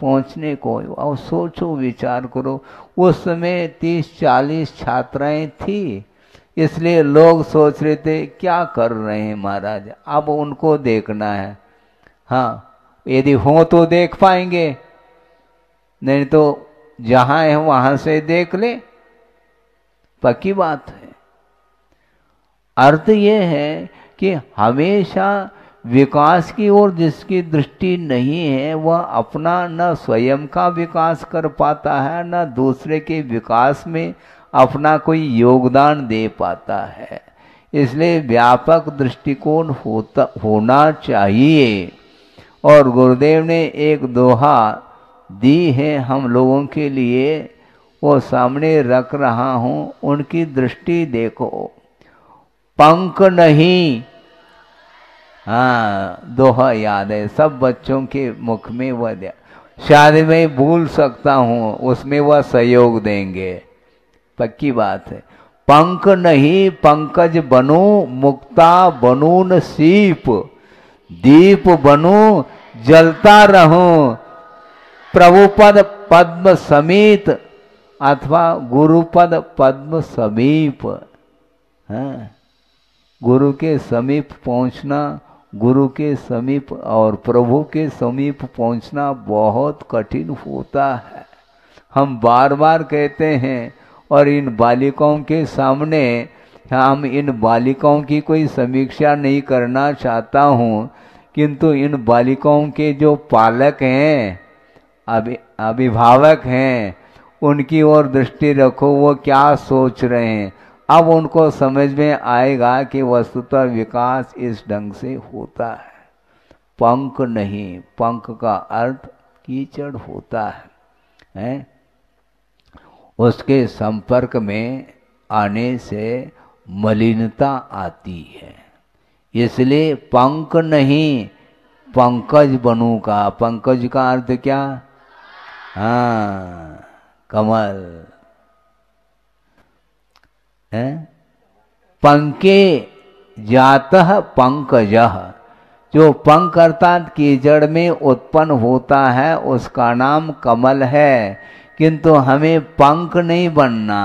पहुंचने को और सोचो विचार करो उस समय तीस चालीस छात्राएं थी इसलिए लोग सोच रहे थे क्या कर रहे हैं महाराज अब उनको देखना है हाँ यदि हो तो देख पाएंगे नहीं तो जहां है वहां से देख ले पक्की बात है अर्थ यह है कि हमेशा विकास की ओर जिसकी दृष्टि नहीं है वह अपना न स्वयं का विकास कर पाता है न दूसरे के विकास में अपना कोई योगदान दे पाता है इसलिए व्यापक दृष्टिकोण होता होना चाहिए और गुरुदेव ने एक दोहा दी है हम लोगों के लिए वो सामने रख रहा हूँ उनकी दृष्टि देखो पंख नहीं हाँ दोहा याद है सब बच्चों के मुख में वह शायद मैं भूल सकता हूँ उसमें वह सहयोग देंगे पक्की बात है पंख नहीं पंकज बनो मुक्ता न सीप दीप बनो जलता रहो प्रभुपद पद्म समीत अथवा गुरुपद पद्म समीप है हाँ। गुरु के समीप पहुंचना गुरु के समीप और प्रभु के समीप पहुंचना बहुत कठिन होता है हम बार बार कहते हैं और इन बालिकाओं के सामने हम इन बालिकाओं की कोई समीक्षा नहीं करना चाहता हूँ किंतु इन बालिकाओं के जो पालक हैं अभि अभिभावक हैं उनकी ओर दृष्टि रखो वो क्या सोच रहे हैं अब उनको समझ में आएगा कि वस्तुतः विकास इस ढंग से होता है पंख नहीं पंख का अर्थ कीचड़ होता है है? उसके संपर्क में आने से मलिनता आती है इसलिए पंख नहीं पंकज बनू का पंकज का अर्थ क्या हाँ कमल है पंके जात पंकज जो पंख अर्थात की जड़ में उत्पन्न होता है उसका नाम कमल है किंतु हमें पंख नहीं बनना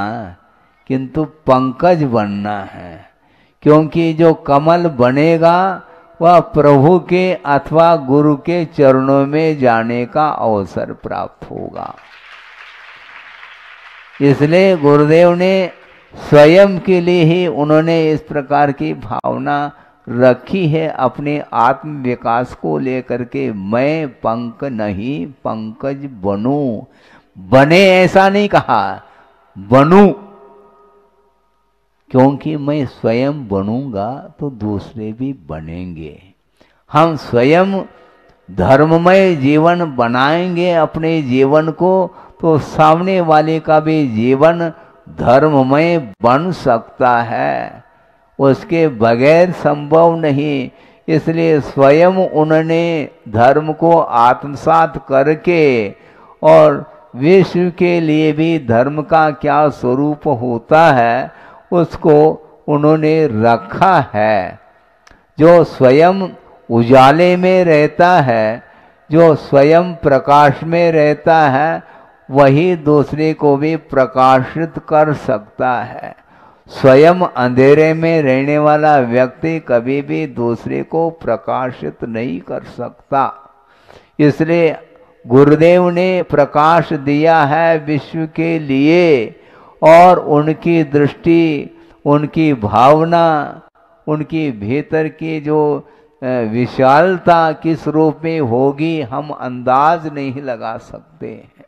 किंतु पंकज बनना है क्योंकि जो कमल बनेगा वह प्रभु के अथवा गुरु के चरणों में जाने का अवसर प्राप्त होगा इसलिए गुरुदेव ने स्वयं के लिए ही उन्होंने इस प्रकार की भावना रखी है अपने आत्म विकास को लेकर के मैं पंक नहीं पंकज बनूं बने ऐसा नहीं कहा बनू क्योंकि मैं स्वयं बनूंगा तो दूसरे भी बनेंगे हम स्वयं धर्ममय जीवन बनाएंगे अपने जीवन को तो सामने वाले का भी जीवन धर्ममय बन सकता है उसके बगैर संभव नहीं इसलिए स्वयं उन्होंने धर्म को आत्मसात करके और विश्व के लिए भी धर्म का क्या स्वरूप होता है उसको उन्होंने रखा है जो स्वयं उजाले में रहता है जो स्वयं प्रकाश में रहता है वही दूसरे को भी प्रकाशित कर सकता है स्वयं अंधेरे में रहने वाला व्यक्ति कभी भी दूसरे को प्रकाशित नहीं कर सकता इसलिए गुरुदेव ने प्रकाश दिया है विश्व के लिए और उनकी दृष्टि उनकी भावना उनकी भीतर की जो विशालता किस रूप में होगी हम अंदाज नहीं लगा सकते हैं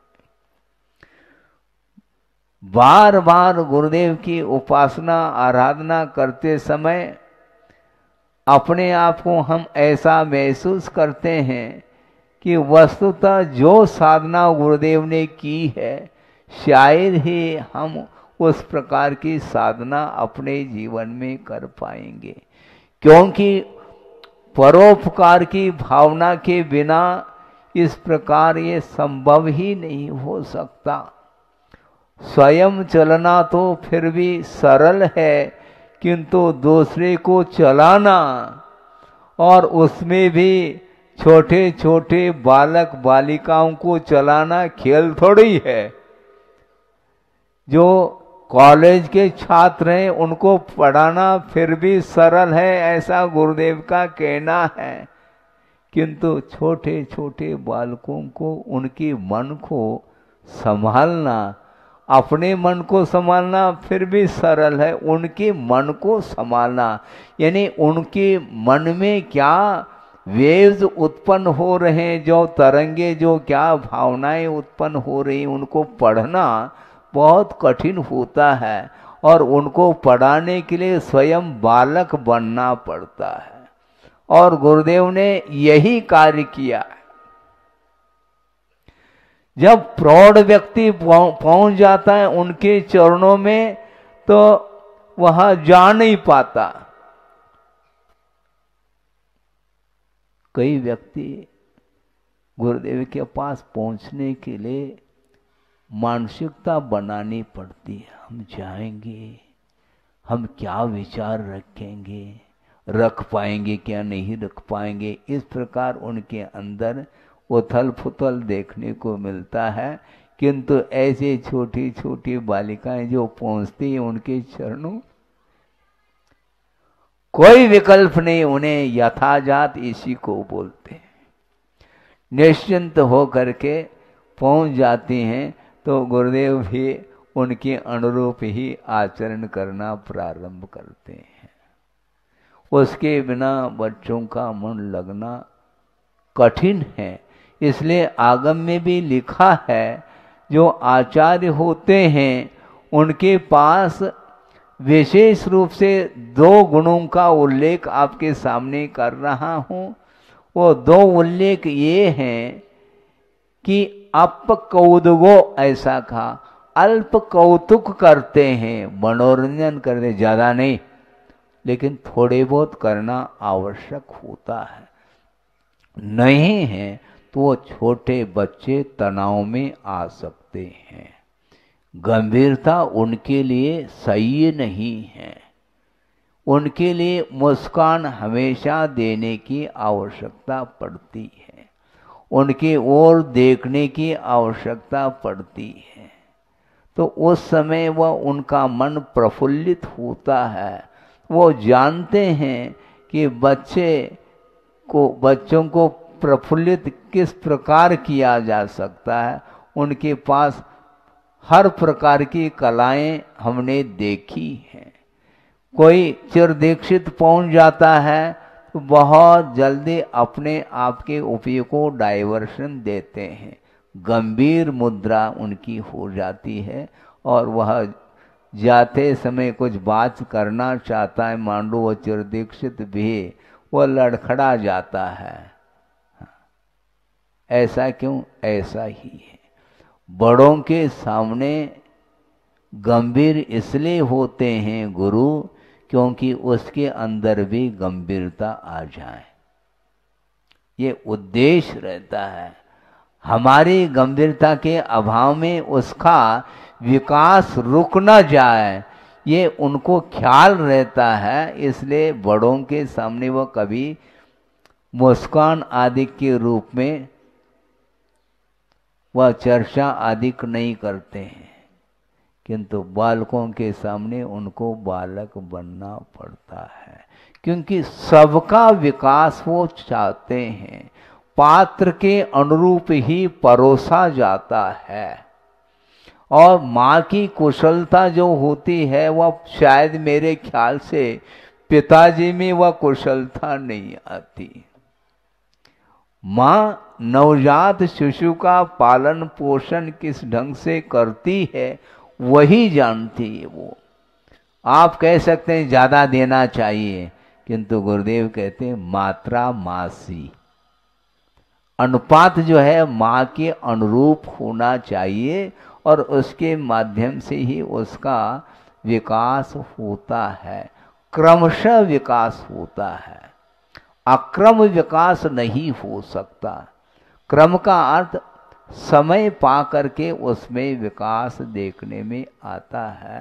बार बार गुरुदेव की उपासना आराधना करते समय अपने आप को हम ऐसा महसूस करते हैं कि वस्तुतः जो साधना गुरुदेव ने की है शायद ही हम उस प्रकार की साधना अपने जीवन में कर पाएंगे क्योंकि परोपकार की भावना के बिना इस प्रकार ये संभव ही नहीं हो सकता स्वयं चलना तो फिर भी सरल है किंतु दूसरे को चलाना और उसमें भी छोटे छोटे बालक बालिकाओं को चलाना खेल थोड़ी है जो कॉलेज के छात्र हैं उनको पढ़ाना फिर भी सरल है ऐसा गुरुदेव का कहना है किंतु छोटे छोटे बालकों को उनके मन को संभालना अपने मन को संभालना फिर भी सरल है उनके मन को संभालना यानी उनके मन में क्या वेव्स उत्पन्न हो रहे हैं जो तरंगे जो क्या भावनाएं उत्पन्न हो रही उनको पढ़ना बहुत कठिन होता है और उनको पढ़ाने के लिए स्वयं बालक बनना पड़ता है और गुरुदेव ने यही कार्य किया जब प्रौढ़ व्यक्ति पहुंच जाता है उनके चरणों में तो वह जा नहीं पाता कई व्यक्ति गुरुदेव के पास पहुंचने के लिए मानसिकता बनानी पड़ती है हम जाएंगे हम क्या विचार रखेंगे रख पाएंगे क्या नहीं रख पाएंगे इस प्रकार उनके अंदर उथल फुथल देखने को मिलता है किंतु ऐसे छोटी छोटी बालिकाएं जो पहुंचती हैं उनके चरणों कोई विकल्प नहीं उन्हें यथाजात इसी को बोलते हैं निश्चिंत हो करके पहुंच जाती हैं तो गुरुदेव भी उनके अनुरूप ही आचरण करना प्रारंभ करते हैं उसके बिना बच्चों का मन लगना कठिन है इसलिए आगम में भी लिखा है जो आचार्य होते हैं उनके पास विशेष रूप से दो गुणों का उल्लेख आपके सामने कर रहा हूं वो दो उल्लेख ये हैं कि अप ऐसा कहा अल्प कौतुक करते हैं मनोरंजन करते ज़्यादा नहीं लेकिन थोड़े बहुत करना आवश्यक होता है नहीं है तो वो छोटे बच्चे तनाव में आ सकते हैं गंभीरता उनके लिए सही नहीं है उनके लिए मुस्कान हमेशा देने की आवश्यकता पड़ती है उनकी ओर देखने की आवश्यकता पड़ती है तो उस समय वह उनका मन प्रफुल्लित होता है वो जानते हैं कि बच्चे को बच्चों को प्रफुल्लित किस प्रकार किया जा सकता है उनके पास हर प्रकार की कलाएं हमने देखी हैं कोई चिरदीक्षित पहुंच जाता है तो बहुत जल्दी अपने आप के उपयोग को डाइवर्शन देते हैं गंभीर मुद्रा उनकी हो जाती है और वह जाते समय कुछ बात करना चाहता है मांडू लो वह चिरदीक्षित भी वह लड़खड़ा जाता है हाँ। ऐसा क्यों ऐसा ही है बड़ों के सामने गंभीर इसलिए होते हैं गुरु क्योंकि उसके अंदर भी गंभीरता आ जाए ये उद्देश्य रहता है हमारी गंभीरता के अभाव में उसका विकास रुक न जाए ये उनको ख्याल रहता है इसलिए बड़ों के सामने वो कभी मुस्कान आदि के रूप में वह चर्चा अधिक नहीं करते हैं किंतु बालकों के सामने उनको बालक बनना पड़ता है क्योंकि सबका विकास वो चाहते हैं पात्र के अनुरूप ही परोसा जाता है और माँ की कुशलता जो होती है वह शायद मेरे ख्याल से पिताजी में वह कुशलता नहीं आती माँ नवजात शिशु का पालन पोषण किस ढंग से करती है वही जानती है वो आप कह सकते हैं ज़्यादा देना चाहिए किंतु गुरुदेव कहते हैं मात्रा मासी अनुपात जो है माँ के अनुरूप होना चाहिए और उसके माध्यम से ही उसका विकास होता है क्रमशः विकास होता है अक्रम विकास नहीं हो सकता क्रम का अर्थ समय पा करके उसमें विकास देखने में आता है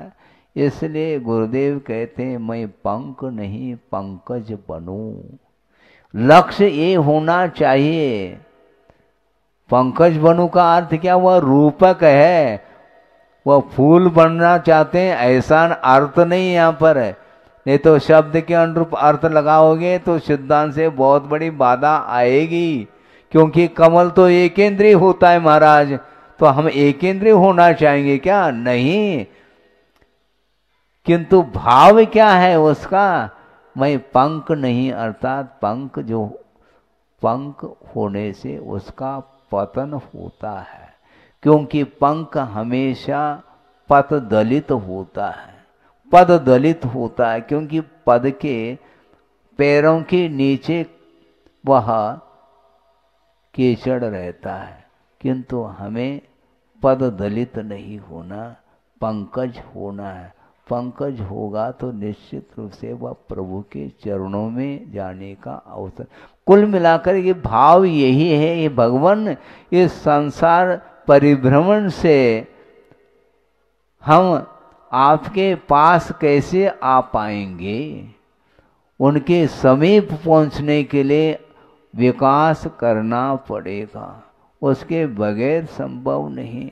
इसलिए गुरुदेव कहते हैं मैं पंक नहीं पंकज बनूं लक्ष्य ये होना चाहिए पंकज बनू का अर्थ क्या वह रूपक है वह फूल बनना चाहते हैं ऐसा अर्थ नहीं यहाँ पर है नहीं तो शब्द के अनुरूप अर्थ लगाओगे तो सिद्धांत से बहुत बड़ी बाधा आएगी क्योंकि कमल तो एक होता है महाराज तो हम एकेंद्रीय होना चाहेंगे क्या नहीं किंतु भाव क्या है उसका मैं पंख नहीं अर्थात पंख जो पंख होने से उसका पतन होता है क्योंकि पंख हमेशा पद दलित होता है पद दलित होता है क्योंकि पद के पैरों के नीचे वह केचड़ रहता है किंतु हमें पद दलित नहीं होना पंकज होना है पंकज होगा तो निश्चित रूप से वह प्रभु के चरणों में जाने का अवसर कुल मिलाकर ये भाव यही है ये भगवान इस संसार परिभ्रमण से हम आपके पास कैसे आ पाएंगे उनके समीप पहुंचने के लिए विकास करना पड़ेगा उसके बगैर संभव नहीं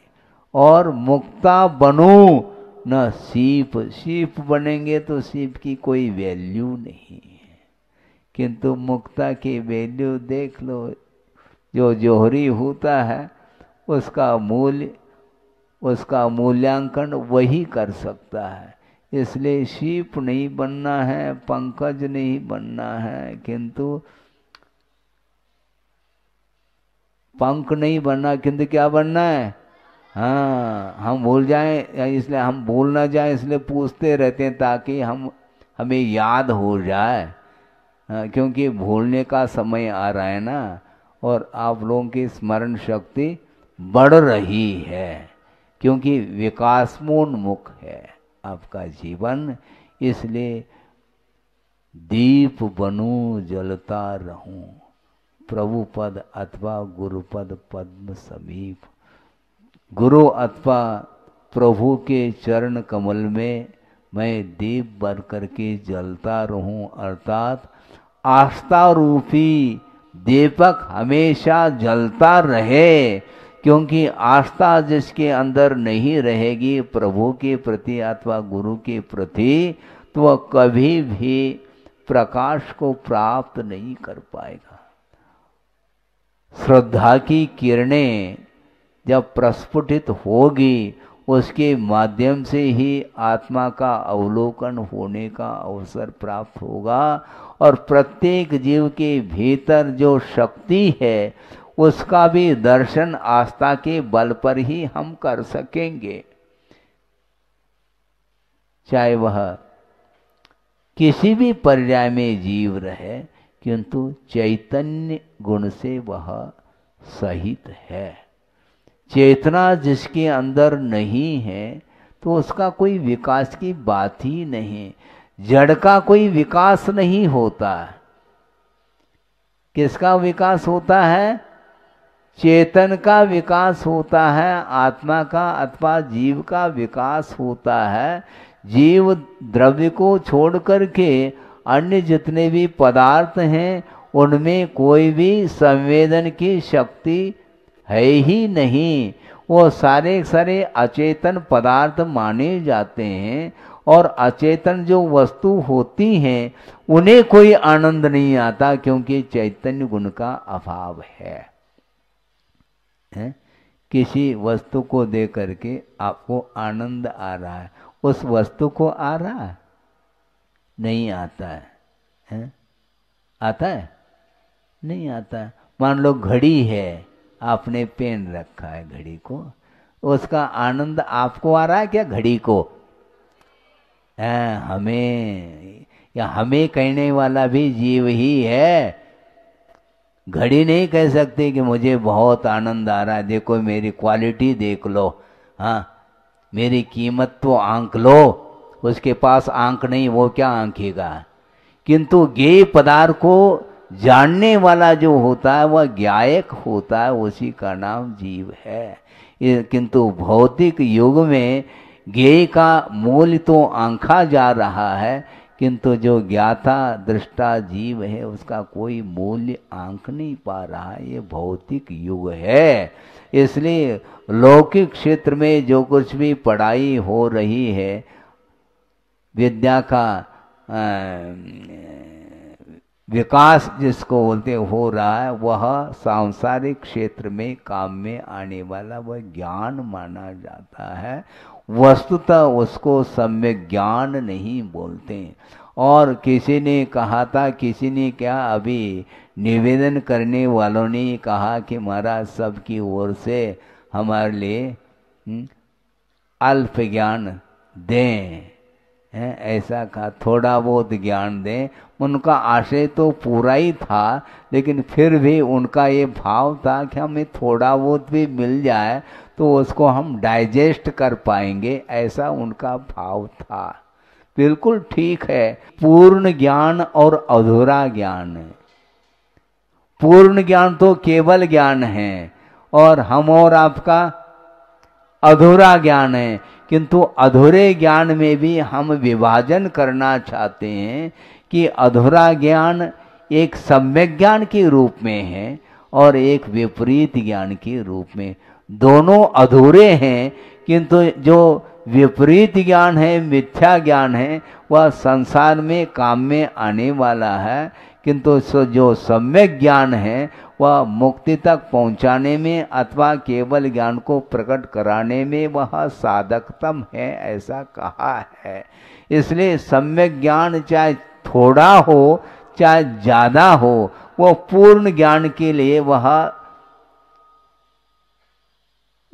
और मुक्ता बनो न सीप सीप बनेंगे तो सीप की कोई वैल्यू नहीं है किंतु मुक्ता की वैल्यू देख लो जो जोहरी होता है उसका मूल्य उसका मूल्यांकन वही कर सकता है इसलिए सीप नहीं बनना है पंकज नहीं बनना है किंतु पंख नहीं बनना किंतु क्या बनना है हाँ हम भूल जाए इसलिए हम भूल ना जाए इसलिए पूछते रहते हैं ताकि हम हमें याद हो जाए हाँ, क्योंकि भूलने का समय आ रहा है ना और आप लोगों की स्मरण शक्ति बढ़ रही है क्योंकि विकासमोन्मुख है आपका जीवन इसलिए दीप बनू जलता रहूं प्रभुपद अथवा गुरुपद पद्म समीप गुरु अथवा प्रभु के चरण कमल में मैं दीप बन करके जलता रहूं अर्थात आस्था रूपी दीपक हमेशा जलता रहे क्योंकि आस्था जिसके अंदर नहीं रहेगी प्रभु के प्रति अथवा गुरु के प्रति तो वह कभी भी प्रकाश को प्राप्त नहीं कर पाएगा श्रद्धा की किरणें जब प्रस्फुटित होगी उसके माध्यम से ही आत्मा का अवलोकन होने का अवसर प्राप्त होगा और प्रत्येक जीव के भीतर जो शक्ति है उसका भी दर्शन आस्था के बल पर ही हम कर सकेंगे चाहे वह किसी भी पर्याय में जीव रहे किंतु चैतन्य गुण से वह सहित है चेतना जिसके अंदर नहीं है तो उसका कोई विकास की बात ही नहीं जड़ का कोई विकास नहीं होता किसका विकास होता है चेतन का विकास होता है आत्मा का अथवा जीव का विकास होता है जीव द्रव्य को छोड़ करके के अन्य जितने भी पदार्थ हैं उनमें कोई भी संवेदन की शक्ति है ही नहीं वो सारे सारे अचेतन पदार्थ माने जाते हैं और अचेतन जो वस्तु होती हैं उन्हें कोई आनंद नहीं आता क्योंकि चैतन्य गुण का अभाव है, है? किसी वस्तु को दे करके आपको आनंद आ रहा है उस वस्तु को आ रहा है नहीं आता है, है? आता है नहीं आता है मान लो घड़ी है आपने पेन रखा है घड़ी को उसका आनंद आपको आ रहा है क्या घड़ी को आ, हमें या हमें कहने वाला भी जीव ही है घड़ी नहीं कह सकते कि मुझे बहुत आनंद आ रहा है देखो मेरी क्वालिटी देख लो हाँ मेरी कीमत तो आंक लो उसके पास आंख नहीं वो क्या आंखेगा किंतु गेय पदार्थ को जानने वाला जो होता है वह ज्ञायक होता है उसी का नाम जीव है किंतु भौतिक युग में गेय का मूल तो आंखा जा रहा है किंतु जो ज्ञाता दृष्टा जीव है उसका कोई मूल्य आंख नहीं पा रहा ये भौतिक युग है इसलिए लौकिक क्षेत्र में जो कुछ भी पढ़ाई हो रही है विद्या का विकास जिसको बोलते हो रहा है वह सांसारिक क्षेत्र में काम में आने वाला वह ज्ञान माना जाता है वस्तुतः उसको सम्य ज्ञान नहीं बोलते और किसी ने कहा था किसी ने क्या अभी निवेदन करने वालों ने कहा कि महाराज सबकी ओर से हमारे लिए हम्म, अल्प ज्ञान दें है ऐसा का थोड़ा बहुत ज्ञान दें उनका आशय तो पूरा ही था लेकिन फिर भी उनका ये भाव था कि हमें थोड़ा बहुत भी मिल जाए तो उसको हम डाइजेस्ट कर पाएंगे ऐसा उनका भाव था बिल्कुल ठीक है पूर्ण ज्ञान और अधूरा ज्ञान पूर्ण ज्ञान तो केवल ज्ञान है और हम और आपका अधूरा ज्ञान है किंतु अधूरे ज्ञान में भी हम विभाजन करना चाहते हैं कि अधूरा ज्ञान एक सम्यक ज्ञान के रूप में है और एक विपरीत ज्ञान के रूप में दोनों अधूरे हैं किंतु जो विपरीत ज्ञान है मिथ्या ज्ञान है वह संसार में काम में आने वाला है किंतु जो सम्यक ज्ञान है वह मुक्ति तक पहुंचाने में अथवा केवल ज्ञान को प्रकट कराने में वह साधकतम है ऐसा कहा है इसलिए सम्यक ज्ञान चाहे थोड़ा हो चाहे ज़्यादा हो वह पूर्ण ज्ञान के लिए वह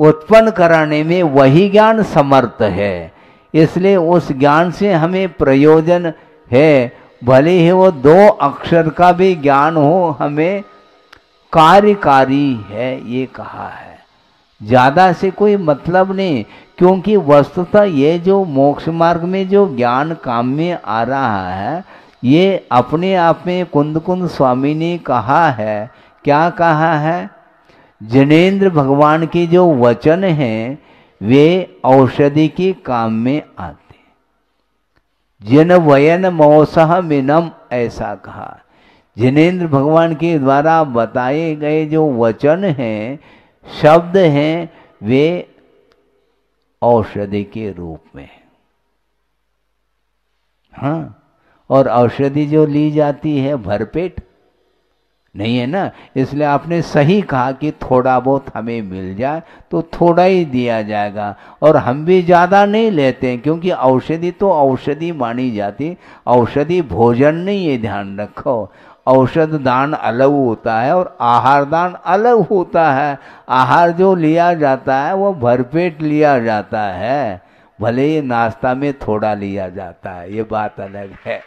उत्पन्न कराने में वही ज्ञान समर्थ है इसलिए उस ज्ञान से हमें प्रयोजन है भले ही वो दो अक्षर का भी ज्ञान हो हमें कार्यकारी है ये कहा है ज़्यादा से कोई मतलब नहीं क्योंकि वस्तुतः ये जो मोक्ष मार्ग में जो ज्ञान काम में आ रहा है ये अपने आप में कुंद कुंद स्वामी ने कहा है क्या कहा है जनेन्द्र भगवान के जो वचन हैं वे औषधि के काम में आते जिन वयन मौसह मिनम ऐसा कहा जिनेन्द्र भगवान के द्वारा बताए गए जो वचन हैं शब्द हैं वे औषधि के रूप में हाँ और औषधि जो ली जाती है भरपेट नहीं है ना इसलिए आपने सही कहा कि थोड़ा बहुत हमें मिल जाए तो थोड़ा ही दिया जाएगा और हम भी ज़्यादा नहीं लेते हैं क्योंकि औषधि तो औषधि मानी जाती औषधि भोजन नहीं है ध्यान रखो औषध दान अलग होता है और आहार दान अलग होता है आहार जो लिया जाता है वो भरपेट लिया जाता है भले ही नाश्ता में थोड़ा लिया जाता है ये बात अलग है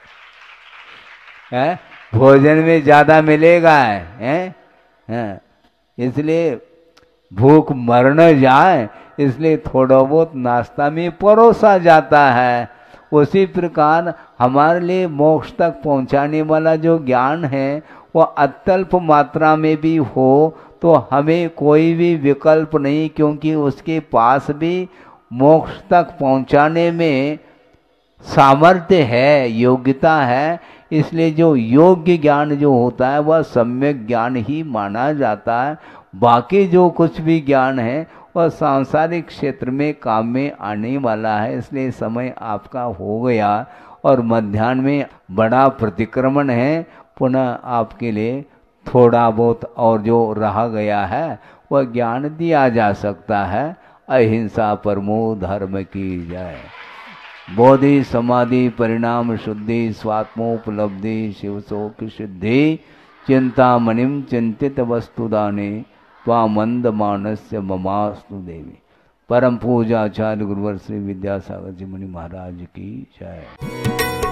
हैं भोजन में ज़्यादा मिलेगा है? है? इसलिए भूख मरने जाए इसलिए थोड़ा बहुत नाश्ता में परोसा जाता है उसी प्रकार हमारे लिए मोक्ष तक पहुंचाने वाला जो ज्ञान है वो अत्यल्प मात्रा में भी हो तो हमें कोई भी विकल्प नहीं क्योंकि उसके पास भी मोक्ष तक पहुंचाने में सामर्थ्य है योग्यता है इसलिए जो योग्य ज्ञान जो होता है वह सम्यक ज्ञान ही माना जाता है बाकी जो कुछ भी ज्ञान है वह सांसारिक क्षेत्र में काम में आने वाला है इसलिए समय आपका हो गया और मध्यान्ह में बड़ा प्रतिक्रमण है पुनः आपके लिए थोड़ा बहुत और जो रह गया है वह ज्ञान दिया जा सकता है अहिंसा परमो धर्म की जय बोधि समाधि परिणाम शुद्धि स्वात्मोपलब्धि शिव शोक शुद्धि चिंतामणिम चिंतित वस्तुदानी त्वामंद मानस्य ममास्तु देवी परम पूजाचार्य गुरुवर श्री विद्यासागर जी मुनि महाराज की जय